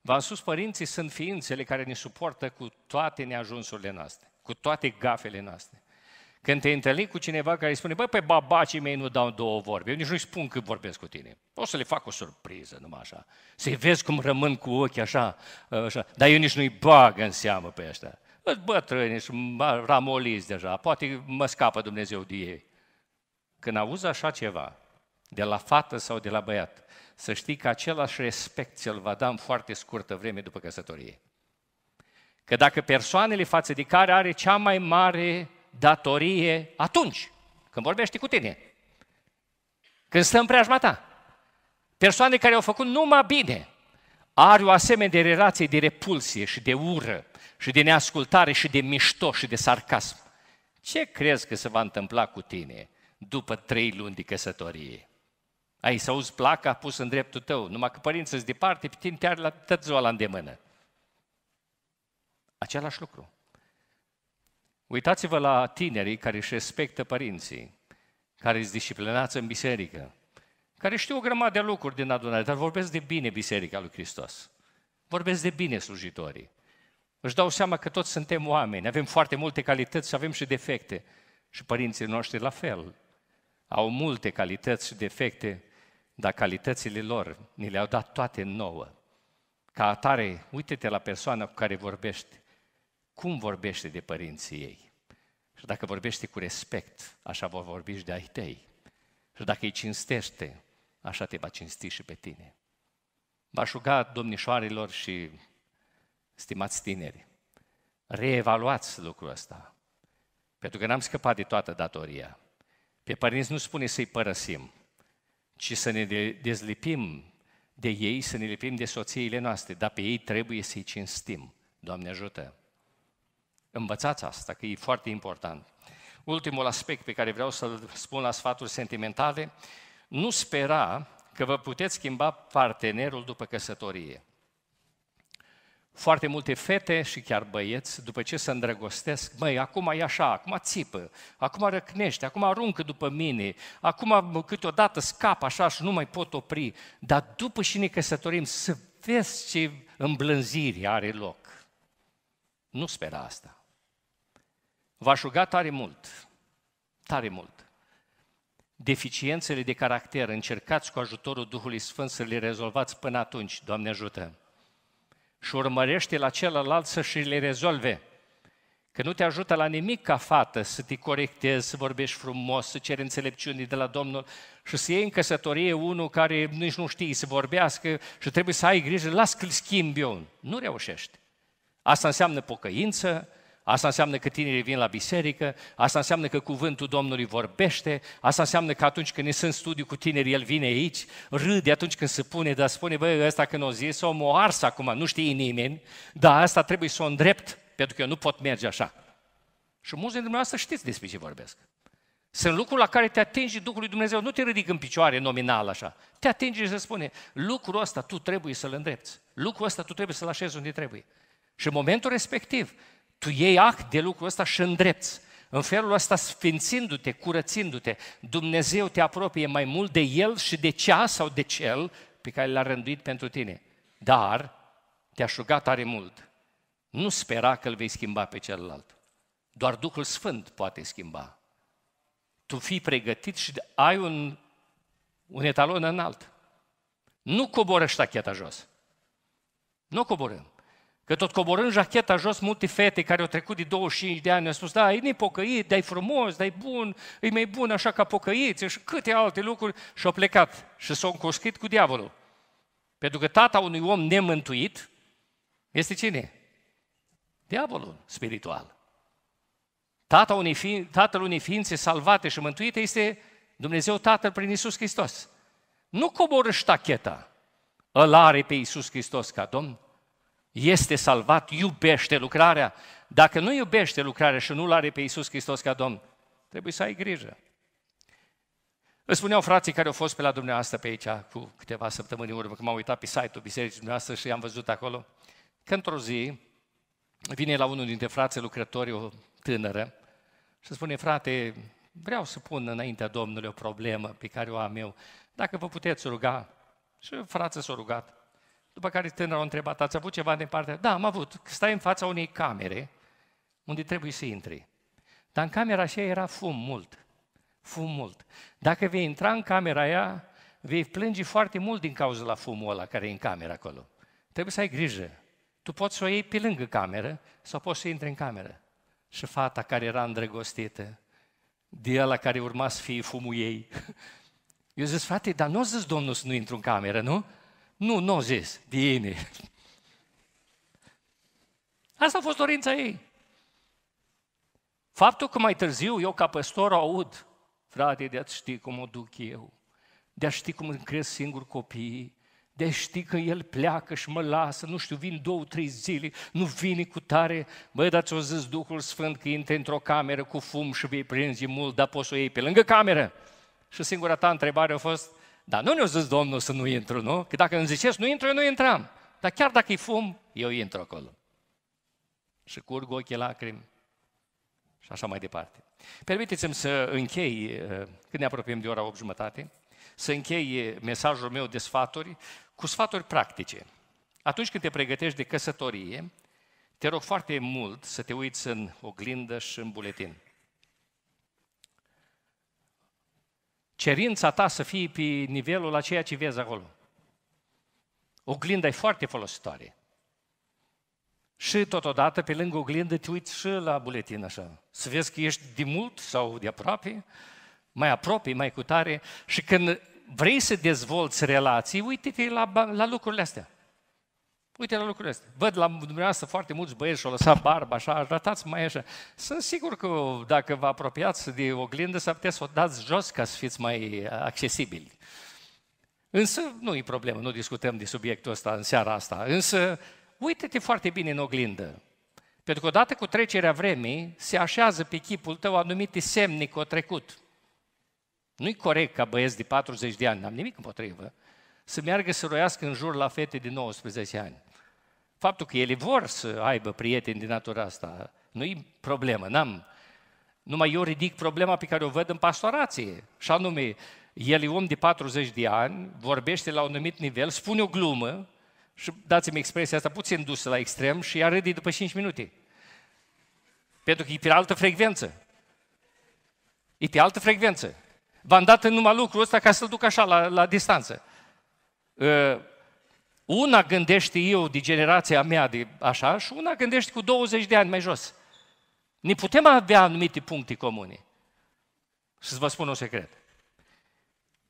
V-am spus, părinții sunt ființele care ne suportă cu toate neajunsurile noastre, cu toate gafele noastre. Când te întâlni cu cineva care îi spune, băi, pe babacii mei nu dau două vorbe, eu nici nu-i spun că vorbesc cu tine. O să le fac o surpriză, numai așa. Să-i vezi cum rămân cu ochii așa, așa. Dar eu nici nu-i bag în seamă pe ăștia. Bătrâni și ramoliți deja, poate mă scapă Dumnezeu de ei. Când auzi așa ceva, de la fată sau de la băiat, să știi că același respect ți-l va da în foarte scurtă vreme după căsătorie. Că dacă persoanele față de care are cea mai mare datorie atunci, când vorbește cu tine, când stă în preajma ta, persoane care au făcut numai bine, are o asemenea de relație de repulsie și de ură și de neascultare și de mișto și de sarcasm. Ce crezi că se va întâmpla cu tine după trei luni de căsătorie? Ai să auzi placa pus în dreptul tău, numai că părinții îți departe, pe tine te la tot ziua la îndemână. Același lucru. Uitați-vă la tinerii care își respectă părinții, care îți disciplinați în biserică, care știu o grămadă de lucruri din adunare, dar vorbesc de bine Biserica lui Hristos. Vorbesc de bine slujitorii. Își dau seama că toți suntem oameni, avem foarte multe calități și avem și defecte. Și părinții noștri la fel. Au multe calități și defecte dar calitățile lor ni le-au dat toate nouă. Ca atare, uite-te la persoana cu care vorbești, cum vorbește de părinții ei. Și dacă vorbește cu respect, așa vor vorbi și de ai tăi. Și dacă îi cinstește, așa te va cinsti și pe tine. Vă aș ruga domnișoarelor și stimați tineri, reevaluați lucrul ăsta. Pentru că n-am scăpat de toată datoria. Pe părinți nu spune să-i părăsim, ci să ne dezlipim de ei, să ne lipim de soțiile noastre, dar pe ei trebuie să-i cinstim. Doamne ajută! Învățați asta, că e foarte important. Ultimul aspect pe care vreau să-l spun la sfaturi sentimentale, nu spera că vă puteți schimba partenerul după căsătorie. Foarte multe fete și chiar băieți, după ce se îndrăgostesc, măi, acum e așa, acum țipă, acum răcnește, acum aruncă după mine, acum câteodată scap așa și nu mai pot opri, dar după și ne căsătorim să vezi ce îmblânziri are loc. Nu spera asta. Va aș ruga tare mult, tare mult. Deficiențele de caracter, încercați cu ajutorul Duhului Sfânt să le rezolvați până atunci, Doamne ajută! și urmărește la celălalt să și le rezolve. Că nu te ajută la nimic ca fată să te corectezi, să vorbești frumos, să ceri înțelepciuni de la Domnul și să iei în căsătorie unul care nici nu știe să vorbească și trebuie să ai grijă, las că-l schimbi eu. Nu reușești. Asta înseamnă pocăință, Asta înseamnă că tinerii vin la biserică, asta înseamnă că cuvântul Domnului vorbește, asta înseamnă că atunci când sunt studiu cu tineri, el vine aici, râde atunci când se pune, dar spune, băi, ăsta când o zis, o moars acum, nu știe nimeni, dar asta trebuie să o îndrept, pentru că eu nu pot merge așa. Și mulți dintre dumneavoastră știți despre ce vorbesc. Sunt lucruri la care te atingi Duhul lui Dumnezeu, nu te ridic în picioare nominal așa. Te atingi și se spune, lucrul ăsta tu trebuie să-l îndrepți, lucrul ăsta tu trebuie să-l așezi unde trebuie. Și în momentul respectiv, tu iei act de lucrul ăsta și îndrepți. În felul ăsta, sfințindu-te, curățindu-te, Dumnezeu te apropie mai mult de El și de cea sau de cel pe care l-a rânduit pentru tine. Dar te-aș ruga tare mult. Nu spera că îl vei schimba pe celălalt. Doar Duhul Sfânt poate schimba. Tu fii pregătit și ai un, un etalon înalt. Nu coboră ștacheta jos. Nu coborăm. Că tot coborând jacheta jos, multe fete care au trecut de 25 de ani au spus, da, e nepocăit, dar e frumos, dar e bun, e mai bun așa ca pocăiți și câte alte lucruri. Și au plecat și s-au încoscrit cu diavolul. Pentru că tata unui om nemântuit este cine? Diavolul spiritual. Tata unei fi, tatăl unei ființe salvate și mântuite este Dumnezeu Tatăl prin Isus Hristos. Nu coborâ ștacheta, îl are pe Isus Hristos ca Domn, este salvat, iubește lucrarea. Dacă nu iubește lucrarea și nu-L are pe Iisus Hristos ca Domn, trebuie să ai grijă. Îmi spuneau frații care au fost pe la dumneavoastră pe aici cu câteva săptămâni în urmă, că m-am uitat pe site-ul bisericii dumneavoastră și am văzut acolo, că într-o zi vine la unul dintre frații lucrători o tânără și spune, frate, vreau să pun înaintea Domnului o problemă pe care o am eu, dacă vă puteți ruga. Și frații s-a rugat. După care tânărul a întrebat, ați avut ceva de partea? Da, am avut. Stai în fața unei camere unde trebuie să intri. Dar în camera aceea era fum mult. Fum mult. Dacă vei intra în camera aia, vei plânge foarte mult din cauza la fumul ăla care e în camera acolo. Trebuie să ai grijă. Tu poți să o iei pe lângă cameră sau poți să intri în cameră. Și fata care era îndrăgostită, de ăla care urma să fie fumul ei. Eu (laughs) zic, frate, dar nu o zis Domnul să nu intru în cameră, nu? Nu, nu n zis, bine. Asta a fost dorința ei. Faptul că mai târziu eu ca păstor aud, frate, de a ști cum o duc eu, de a ști cum îmi cresc singur copiii, de a ști că el pleacă și mă lasă, nu știu, vin două, trei zile, nu vine cu tare, băi, dar ți-o zis Duhul Sfânt că intre într-o cameră cu fum și vei prinzi mult, dar poți să o iei pe lângă cameră. Și singura ta întrebare a fost, dar nu ne-a zis Domnul să nu intru, nu? Că dacă îmi zicești nu intru, eu nu intram. Dar chiar dacă îi fum, eu intru acolo. Și curg ochii lacrimi și așa mai departe. Permiteți-mi să închei, eh, când ne apropiem de ora 8 jumătate, să închei eh, mesajul meu de sfaturi cu sfaturi practice. Atunci când te pregătești de căsătorie, te rog foarte mult să te uiți în oglindă și în buletin. cerința ta să fii pe nivelul la ceea ce vezi acolo. Oglinda e foarte folositoare. Și totodată, pe lângă oglindă, te uiți și la buletin așa. Să vezi că ești de mult sau de aproape, mai apropii, mai cu tare. Și când vrei să dezvolți relații, uite-te la, la lucrurile astea. Uite la lucrurile astea. Văd la dumneavoastră foarte mulți băieți și-au lăsat da. barba așa, arătați mai așa. Sunt sigur că dacă vă apropiați de oglindă, s-ar putea să o dați jos ca să fiți mai accesibili. Însă, nu e problemă, nu discutăm de subiectul ăsta în seara asta. Însă, uite-te foarte bine în oglindă. Pentru că odată cu trecerea vremii, se așează pe chipul tău anumite semne cu trecut. Nu-i corect ca băieți de 40 de ani, n-am nimic împotrivă, să meargă să roiască în jur la fete de 19 ani. Faptul că ele vor să aibă prieteni din natura asta, nu e problemă, n-am. Numai eu ridic problema pe care o văd în pastorație. Și anume, el e om de 40 de ani, vorbește la un anumit nivel, spune o glumă, și dați-mi expresia asta puțin dusă la extrem și ea râde după 5 minute. Pentru că e pe altă frecvență. E pe altă frecvență. V-am dat în numai lucrul ăsta ca să-l duc așa, la, la distanță. Ă, una gândește eu de generația mea de așa și una gândește cu 20 de ani mai jos. Ne putem avea anumite puncte comune. să vă spun un secret.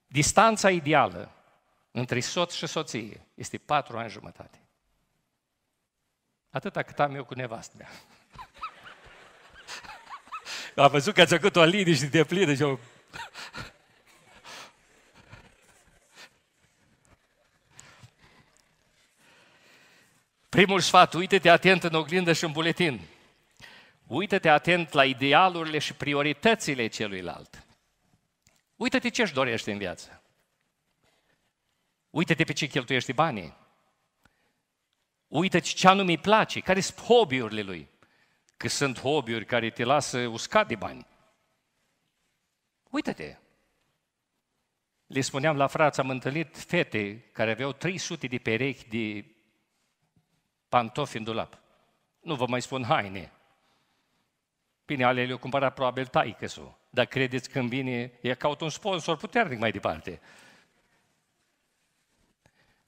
Distanța ideală între soț și soție este patru ani jumătate. Atâta cât am eu cu nevastă mea. am (laughs) văzut că ați făcut o liniște de plină și eu... Primul sfat, uite te atent în oglindă și în buletin. Uită-te atent la idealurile și prioritățile celuilalt. Uită-te ce își dorește în viață. Uită-te pe ce cheltuiești banii. Uită-te ce anume îi place, care sunt hobby-urile lui. Că sunt hobby-uri care te lasă uscat de bani. Uită-te. Le spuneam la frață, am întâlnit fete care aveau 300 de perechi de pantofi în dulap. Nu vă mai spun haine. Bine, ale le o cumpărat probabil taică dar credeți când vine, e caut un sponsor puternic mai departe.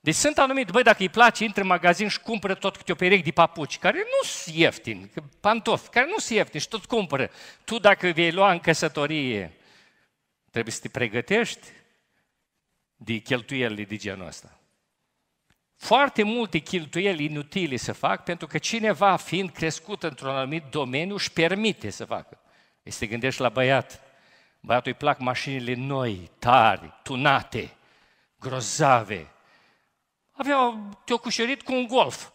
Deci sunt anumite, băi, dacă îi place, intră în magazin și cumpără tot câte o perechi de papuci, care nu sunt ieftini, pantofi, care nu sunt ieftini și tot cumpără. Tu dacă vei lua în căsătorie, trebuie să te pregătești de cheltuielile de genul ăsta. Foarte multe cheltuieli inutile se fac pentru că cineva, fiind crescut într-un anumit domeniu, își permite să facă. Este deci se gândești la băiat. Băiatul îi plac mașinile noi, tari, tunate, grozave. Avea, te-o cușerit cu un golf.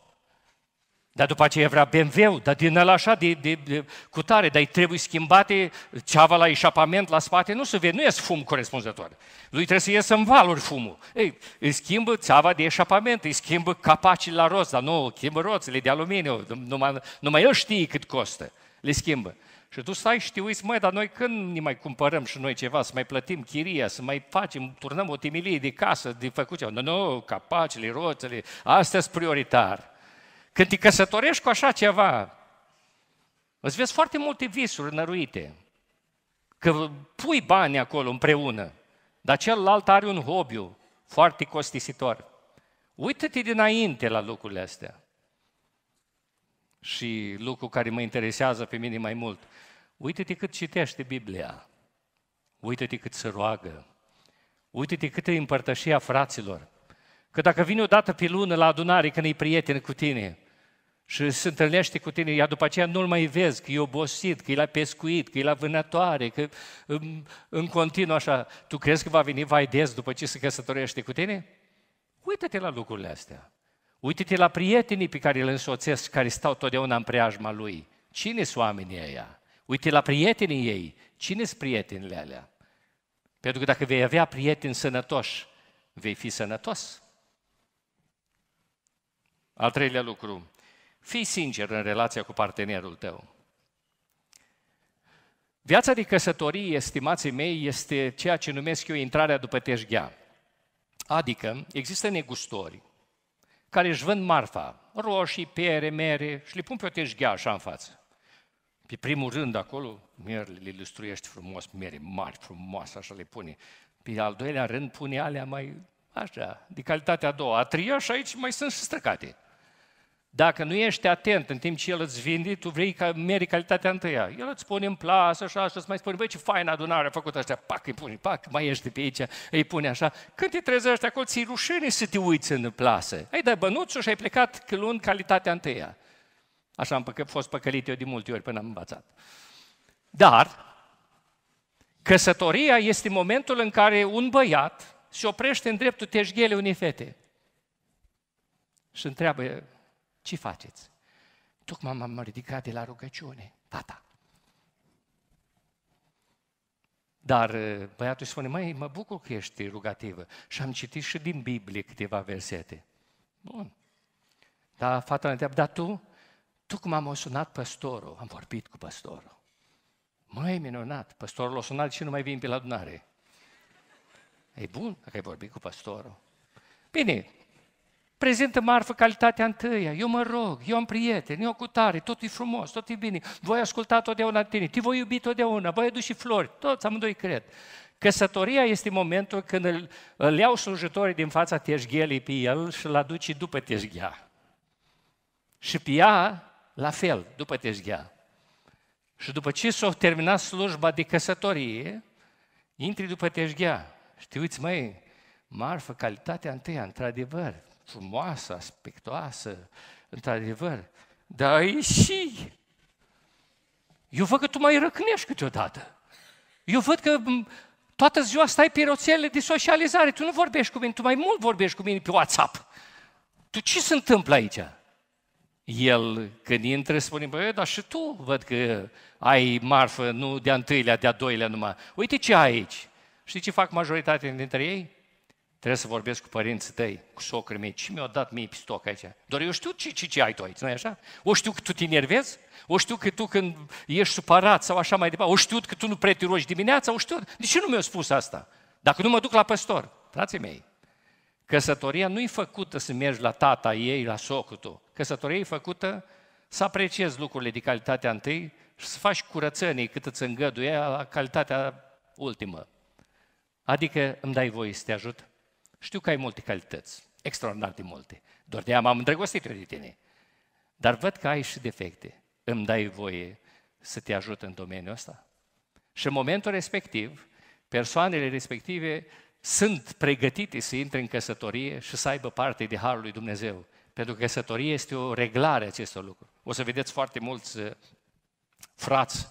Dar după aceea vrea BMW, dar din el așa, de, de, de cu tare, dar îi trebuie schimbate ceava la eșapament la spate, nu se vede, nu ies fum corespunzător. Lui trebuie să ies în valuri fumul. Ei, îi schimbă țeava de eșapament, îi schimbă capacii la roți, dar nu, schimbă roțile de aluminiu, numai, numai el știe cât costă, le schimbă. Și tu stai și te uiți, măi, dar noi când ne mai cumpărăm și noi ceva, să mai plătim chiria, să mai facem, turnăm o timilie de casă, de făcut ceva. Nu, nu, no, capacile, roțele, astea sunt prioritar. Când te căsătorești cu așa ceva, îți vezi foarte multe visuri năruite. Că pui bani acolo împreună, dar celălalt are un hobby foarte costisitor. Uită-te dinainte la lucrurile astea. Și lucru care mă interesează pe mine mai mult. Uită-te cât citește Biblia. Uită-te cât se roagă. Uită-te cât e împărtășia fraților. Că dacă vine o dată pe lună la adunare când e prieten cu tine, și se întâlnește cu tine, iar după aceea nu-l mai vezi, că e obosit, că e la pescuit, că e la vânătoare, că în, în continuu așa. Tu crezi că va veni Vaides după ce se căsătorește cu tine? Uită-te la lucrurile astea. Uită-te la prietenii pe care îl însoțesc, care stau totdeauna în preajma lui. Cine sunt oamenii ăia? Uite la prietenii ei. Cine sunt prietenile alea? Pentru că dacă vei avea prieteni sănătoși, vei fi sănătos. Al treilea lucru, Fii sincer în relația cu partenerul tău. Viața de căsătorie, estimații mei, este ceea ce numesc eu intrarea după teșghea. Adică există negustori care își vând marfa, roșii, pere, mere și le pun pe o teșghea așa în față. Pe primul rând acolo, merele le ilustruiești frumos, mere mari, frumoase, așa le pune. Pe al doilea rând pune alea mai așa, de calitatea a doua. A treia și aici mai sunt și străcate. Dacă nu ești atent în timp ce el îți vinde, tu vrei ca meri calitatea întâia. El îți pune în plasă, așa, așa, îți mai spune, băi, ce faină adunare a făcut ăștia, pac, îi pune, pac, mai ești de pe aici, îi pune așa. Când te trezești acolo, ți-i rușine să te uiți în plasă. Ai dat bănuțul și ai plecat luând calitatea întâia. Așa am păcă, fost păcălit eu de multe ori până am învățat. Dar, căsătoria este momentul în care un băiat se oprește în dreptul teșghele unei fete și întreabă ce faceți? Tocmai m-am ridicat de la rugăciune, tata. Dar eh, băiatul spune, măi, mă bucur că ești rugativă. Și am citit și din Biblie câteva versete. Bun. Dar fata întreabă, dar tu? Tu cum am sunat păstorul? Am vorbit cu păstorul. Măi, minunat, păstorul o sunat și nu mai vin pe la adunare. E bun că ai vorbit cu păstorul. Bine, Prezintă marfă calitatea întâia, eu mă rog, eu am prieteni, eu cu tare, tot e frumos, tot e bine, voi asculta totdeauna tine, te voi iubi totdeauna, voi aduce flori, toți amândoi cred. Căsătoria este momentul când îl, îl iau slujitorii din fața teșghelii pe el și îl aduci după teșghea. Și pe ea, la fel, după teșghea. Și după ce s-a terminat slujba de căsătorie, intri după teșghea. Știți, măi, marfă, calitatea întâia, într-adevăr, frumoasă, aspectoasă, într-adevăr, dar e și... Eu văd că tu mai răcnești câteodată. Eu văd că toată ziua stai pe rețelele de socializare, tu nu vorbești cu mine, tu mai mult vorbești cu mine pe WhatsApp. Tu ce se întâmplă aici? El, când intră, spune, băi, dar și tu văd că ai marfă, nu de-a întâilea, de-a doilea numai. Uite ce ai aici. Știi ce fac majoritatea dintre ei? Trebuie să vorbesc cu părinții tăi, cu socrii mei. Ce mi-a dat mie pistoc aici? Doar eu știu ce, ce, ce ai tu aici, nu așa? O știu că tu te nervezi, o știu că tu când ești supărat sau așa mai departe, o știu că tu nu prea te rogi dimineața, o știu. De ce nu mi-a spus asta? Dacă nu mă duc la păstor, frații mei, căsătoria nu e făcută să mergi la tata ei, la socul tău. Căsătoria e făcută să apreciezi lucrurile de calitatea întâi și să faci curățenii cât îți îngăduie la calitatea ultimă. Adică îmi dai voie să te ajut? Știu că ai multe calități, extraordinar de multe. Doar de am îndrăgostit, tine, Dar văd că ai și defecte. Îmi dai voie să te ajut în domeniul ăsta? Și în momentul respectiv, persoanele respective sunt pregătite să intre în căsătorie și să aibă parte de Harul lui Dumnezeu. Pentru că căsătorie este o reglare acestor lucruri. O să vedeți foarte mulți uh, frați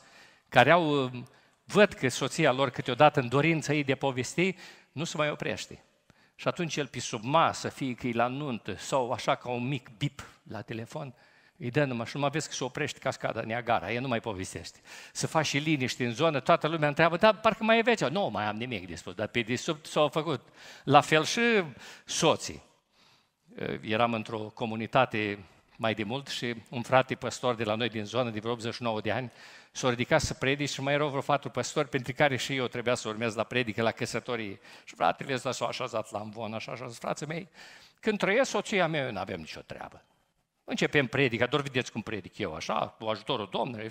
care au, um, văd că soția lor câteodată în dorința ei de povesti, nu se mai oprește. Și atunci el sub masă, fie că e la nuntă sau așa ca un mic bip la telefon, îi dă numai și numai vezi că se oprește cascada Niagara, el nu mai povestește. Să faci și liniște în zonă, toată lumea întreabă, dar parcă mai e vecea. Nu, mai am nimic de spus, dar pe de sub s-au făcut. La fel și soții. Eram într-o comunitate mai de mult și un frate păstor de la noi din zonă de vreo 89 de ani s-a ridicat să predice și mai erau vreo patru păstori pentru care și eu trebuia să urmez la predică, la căsătorie. Și fratele ăsta s-a așezat la învon, așa, așa, frații mei, când trăiesc soția mea, eu nu avem nicio treabă. Începem predica, doar vedeți cum predic eu, așa, cu ajutorul Domnului.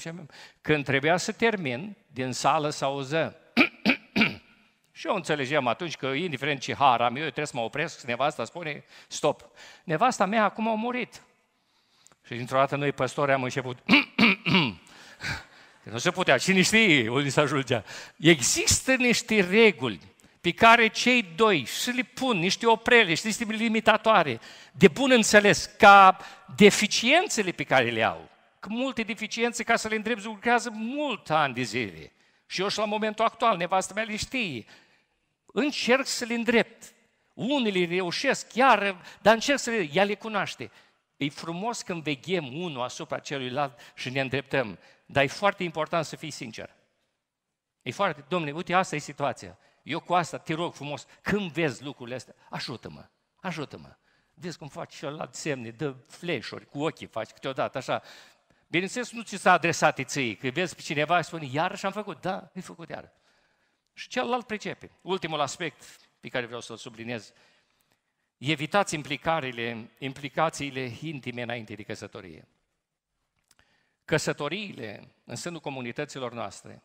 Când trebuia să termin, din sală să auză. (clears throat) și eu înțelegeam atunci că, indiferent ce har am eu, eu trebuie să mă opresc, nevasta spune, stop. Nevasta mea acum a murit. Și dintr-o dată noi păstori am început... (clears throat) nu se putea, cine știe unde se ajungea. Există niște reguli pe care cei doi și le pun niște oprele, niște limitatoare, de bun înțeles, ca deficiențele pe care le au. Că multe deficiențe, ca să le îndrepți, lucrează mult ani de zile. Și eu și la momentul actual, nevastă mea le știe. Încerc să le îndrept. le reușesc chiar, dar încerc să le... Ea le cunoaște. E frumos când veghem unul asupra celuilalt și ne îndreptăm, dar e foarte important să fii sincer. E foarte, domnule, uite, asta e situația. Eu cu asta te rog frumos, când vezi lucrurile astea, ajută-mă, ajută-mă. Vezi cum faci la semne, dă flash cu ochii faci câteodată, așa. Bineînțeles, nu ți s-a adresat ție, că vezi pe cineva și spune, și am făcut, da, e făcut iar. Și celălalt pricepe. Ultimul aspect pe care vreau să-l subliniez evitați implicările, implicațiile intime înainte de căsătorie. Căsătoriile în sânul comunităților noastre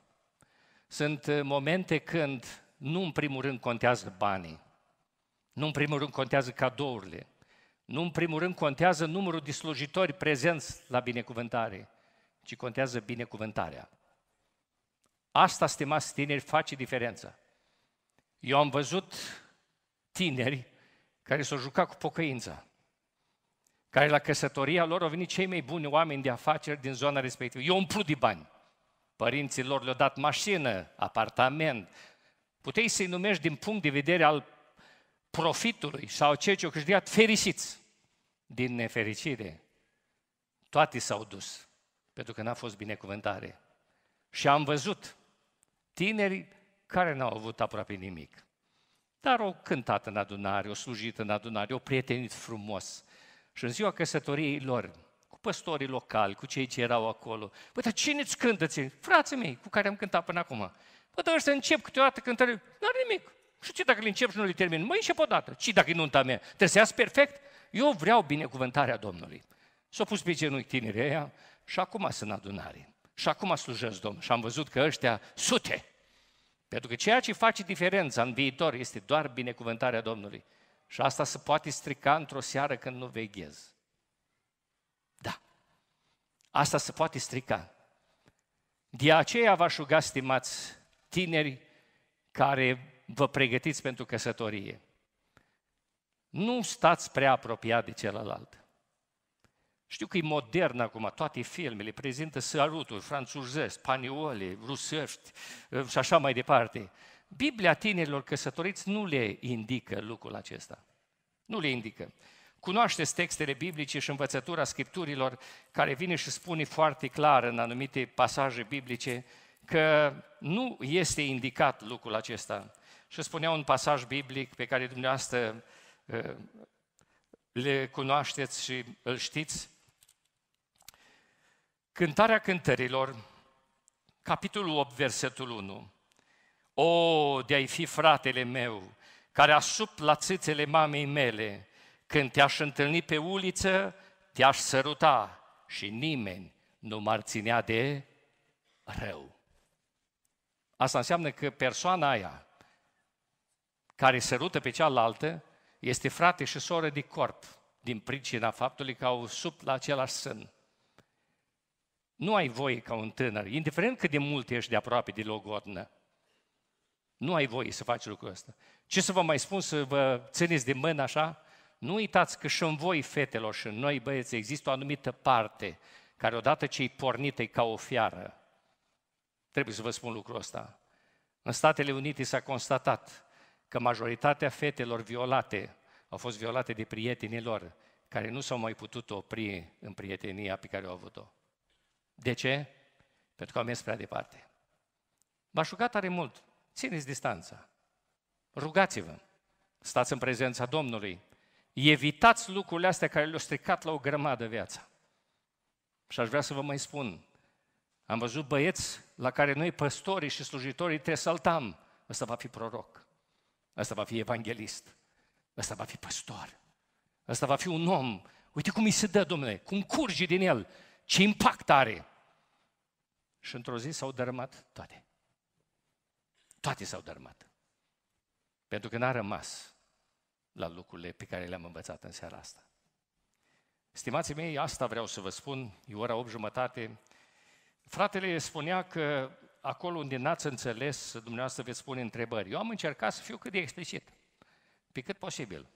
sunt momente când nu în primul rând contează banii, nu în primul rând contează cadourile, nu în primul rând contează numărul de slujitori prezenți la binecuvântare, ci contează binecuvântarea. Asta, stimați tineri, face diferența. Eu am văzut tineri care s-au jucat cu pocăința, care la căsătoria lor au venit cei mai buni oameni de afaceri din zona respectivă. Eu umplu de bani. Părinții lor le-au dat mașină, apartament. Puteai să-i numești din punct de vedere al profitului sau ceea ce au câștigat fericiți. Din nefericire, toate s-au dus, pentru că n-a fost binecuvântare. Și am văzut tineri care n-au avut aproape nimic. Dar o cântat în adunare, o slujit în adunare, o prietenit frumos. Și în ziua căsătoriei lor, cu păstorii locali, cu cei ce erau acolo, păi, dar cine îți cântă ție? Frații mei, cu care am cântat până acum. Păi, dar să încep câteodată cântări, nu are nimic. Și ce dacă le încep și nu le termin? Mă încep odată. Ce dacă e nunta mea? Trebuie să perfect? Eu vreau binecuvântarea Domnului. S-au pus pe genunchi tinerii și acum sunt adunare. Și acum slujesc Domnul. Și am văzut că ăștia, sute, pentru că ceea ce face diferența în viitor este doar binecuvântarea Domnului. Și asta se poate strica într-o seară când nu veghezi. Da. Asta se poate strica. De aceea v-aș ruga, stimați tineri care vă pregătiți pentru căsătorie. Nu stați prea apropiat de celălalt. Știu că e modern acum, toate filmele prezintă săruturi, franțuzezi, spaniole, rusești uh, și așa mai departe. Biblia tinerilor căsătoriți nu le indică lucrul acesta. Nu le indică. Cunoașteți textele biblice și învățătura scripturilor care vine și spune foarte clar în anumite pasaje biblice că nu este indicat lucrul acesta. Și spunea un pasaj biblic pe care dumneavoastră uh, le cunoașteți și îl știți, Cântarea cântărilor, capitolul 8, versetul 1. O, de-ai fi fratele meu, care asup la țâțele mamei mele, când te-aș întâlni pe uliță, te-aș săruta și nimeni nu m-ar ținea de rău. Asta înseamnă că persoana aia care sărută pe cealaltă este frate și soră de corp, din pricina faptului că au sub la același sân. Nu ai voie ca un tânăr, indiferent cât de mult ești de aproape de logodnă, nu ai voie să faci lucrul ăsta. Ce să vă mai spun, să vă țineți de mână așa? Nu uitați că și în voi, fetelor, și în noi, băieți, există o anumită parte care odată ce e pornită e ca o fiară. Trebuie să vă spun lucrul ăsta. În Statele Unite s-a constatat că majoritatea fetelor violate au fost violate de prietenii lor, care nu s-au mai putut opri în prietenia pe care au avut-o. De ce? Pentru că au mers prea departe. m a ruga tare mult. Țineți distanța. Rugați-vă. Stați în prezența Domnului. Evitați lucrurile astea care le-au stricat la o grămadă viața. Și aș vrea să vă mai spun. Am văzut băieți la care noi, păstorii și slujitorii, trebuie să saltam. Ăsta va fi proroc. Ăsta va fi evanghelist. Ăsta va fi păstor. Ăsta va fi un om. Uite cum îi se dă, domnule, cum curge din el ce impact are. Și într-o zi s-au dărâmat toate. Toate s-au dărâmat. Pentru că n-a rămas la lucrurile pe care le-am învățat în seara asta. Stimații mei, asta vreau să vă spun, e ora 8 jumătate. Fratele spunea că acolo unde n-ați înțeles, dumneavoastră veți pune întrebări. Eu am încercat să fiu cât de explicit, pe cât posibil.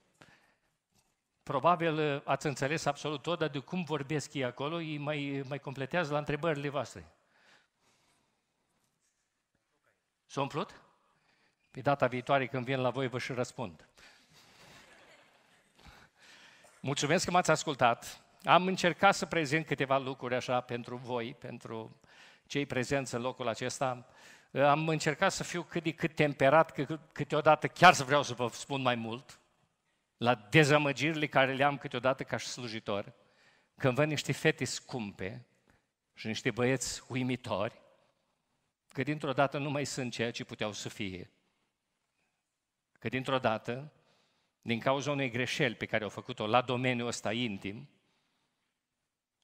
Probabil uh, ați înțeles absolut tot, dar de cum vorbesc ei acolo, ei mai, mai completează la întrebările voastre. S-a umplut? Pe data viitoare când vin la voi vă și răspund. Mulțumesc că m-ați ascultat. Am încercat să prezint câteva lucruri așa pentru voi, pentru cei prezenți în locul acesta. Am încercat să fiu cât de cât temperat, că câteodată chiar să vreau să vă spun mai mult, la dezamăgirile care le-am câteodată ca și slujitor, când văd niște fete scumpe și niște băieți uimitori, că dintr-o dată nu mai sunt ceea ce puteau să fie. Că dintr-o dată, din cauza unei greșeli pe care au făcut-o la domeniul ăsta intim,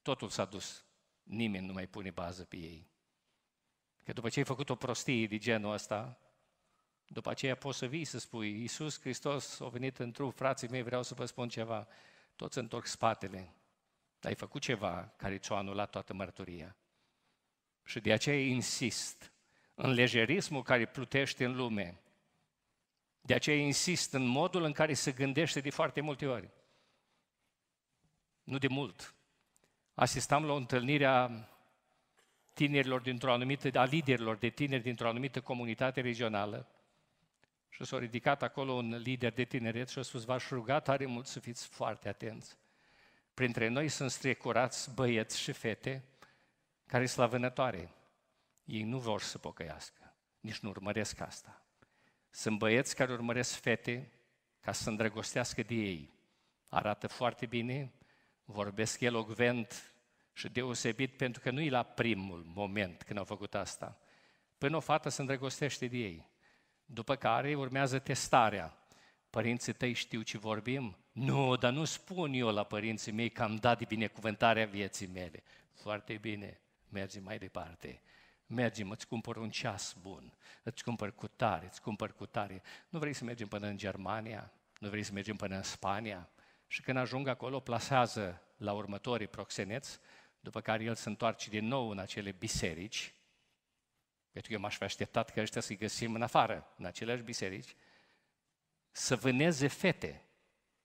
totul s-a dus. Nimeni nu mai pune bază pe ei. Că după ce ai făcut o prostie de genul ăsta, după aceea poți să vii să spui, Iisus Hristos a venit în trup, frații mei, vreau să vă spun ceva. Toți întorc spatele. Ai făcut ceva care ți-a anulat toată mărturia. Și de aceea insist în lejerismul care plutește în lume. De aceea insist în modul în care se gândește de foarte multe ori. Nu de mult. Asistam la o întâlnire a tinerilor dintr-o anumită, a liderilor de tineri dintr-o anumită comunitate regională și s-a ridicat acolo un lider de tineret și a spus, v-aș ruga tare mult să fiți foarte atenți. Printre noi sunt strecurați băieți și fete care sunt la vânătoare. Ei nu vor să pocăiască, nici nu urmăresc asta. Sunt băieți care urmăresc fete ca să îndrăgostească de ei. Arată foarte bine, vorbesc elogvent și deosebit pentru că nu e la primul moment când au făcut asta. Până o fată se îndrăgostește de ei. După care urmează testarea. Părinții tăi știu ce vorbim? Nu, dar nu spun eu la părinții mei că am dat de binecuvântarea vieții mele. Foarte bine, mergem mai departe. Mergem, îți cumpăr un ceas bun, îți cumpăr cu tare, îți cumpăr cu tare. Nu vrei să mergem până în Germania? Nu vrei să mergem până în Spania? Și când ajung acolo, plasează la următorii proxeneți, după care el se întoarce din nou în acele biserici, că eu m-aș fi așteptat că ăștia să-i găsim în afară, în aceleași biserici, să vâneze fete.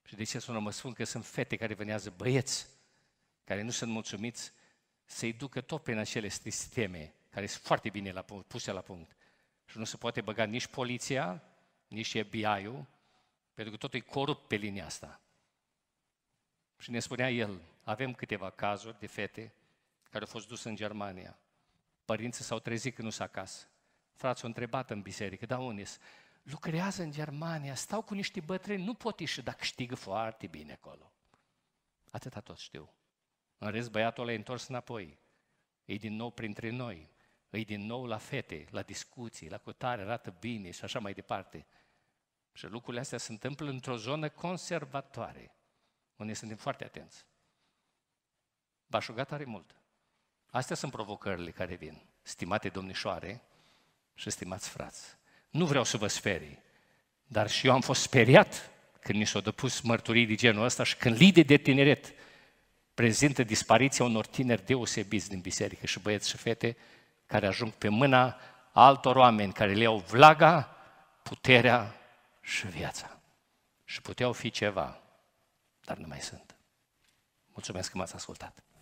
Și de ce să nu mă spun că sunt fete care vânează băieți, care nu sunt mulțumiți, să-i ducă tot prin acele sisteme, care sunt foarte bine la punct, puse la punct. Și nu se poate băga nici poliția, nici FBI-ul, pentru că totul e corupt pe linia asta. Și ne spunea el, avem câteva cazuri de fete care au fost duse în Germania, Părinții s-au trezit când nu s acasă. Frații au întrebat în biserică, da unde Lucrează în Germania, stau cu niște bătrâni, nu pot ieși, dar câștigă foarte bine acolo. Atâta tot știu. În rest, băiatul ăla e întors înapoi. E din nou printre noi. E din nou la fete, la discuții, la cutare, arată bine și așa mai departe. Și lucrurile astea se întâmplă într-o zonă conservatoare, unde suntem foarte atenți. V-aș mult Astea sunt provocările care vin, stimate domnișoare și stimați frați. Nu vreau să vă sperii, dar și eu am fost speriat când mi s-au depus mărturii de genul ăsta și când lide de tineret prezintă dispariția unor tineri deosebiți din biserică și băieți și fete care ajung pe mâna altor oameni care le iau vlaga, puterea și viața. Și puteau fi ceva, dar nu mai sunt. Mulțumesc că m-ați ascultat.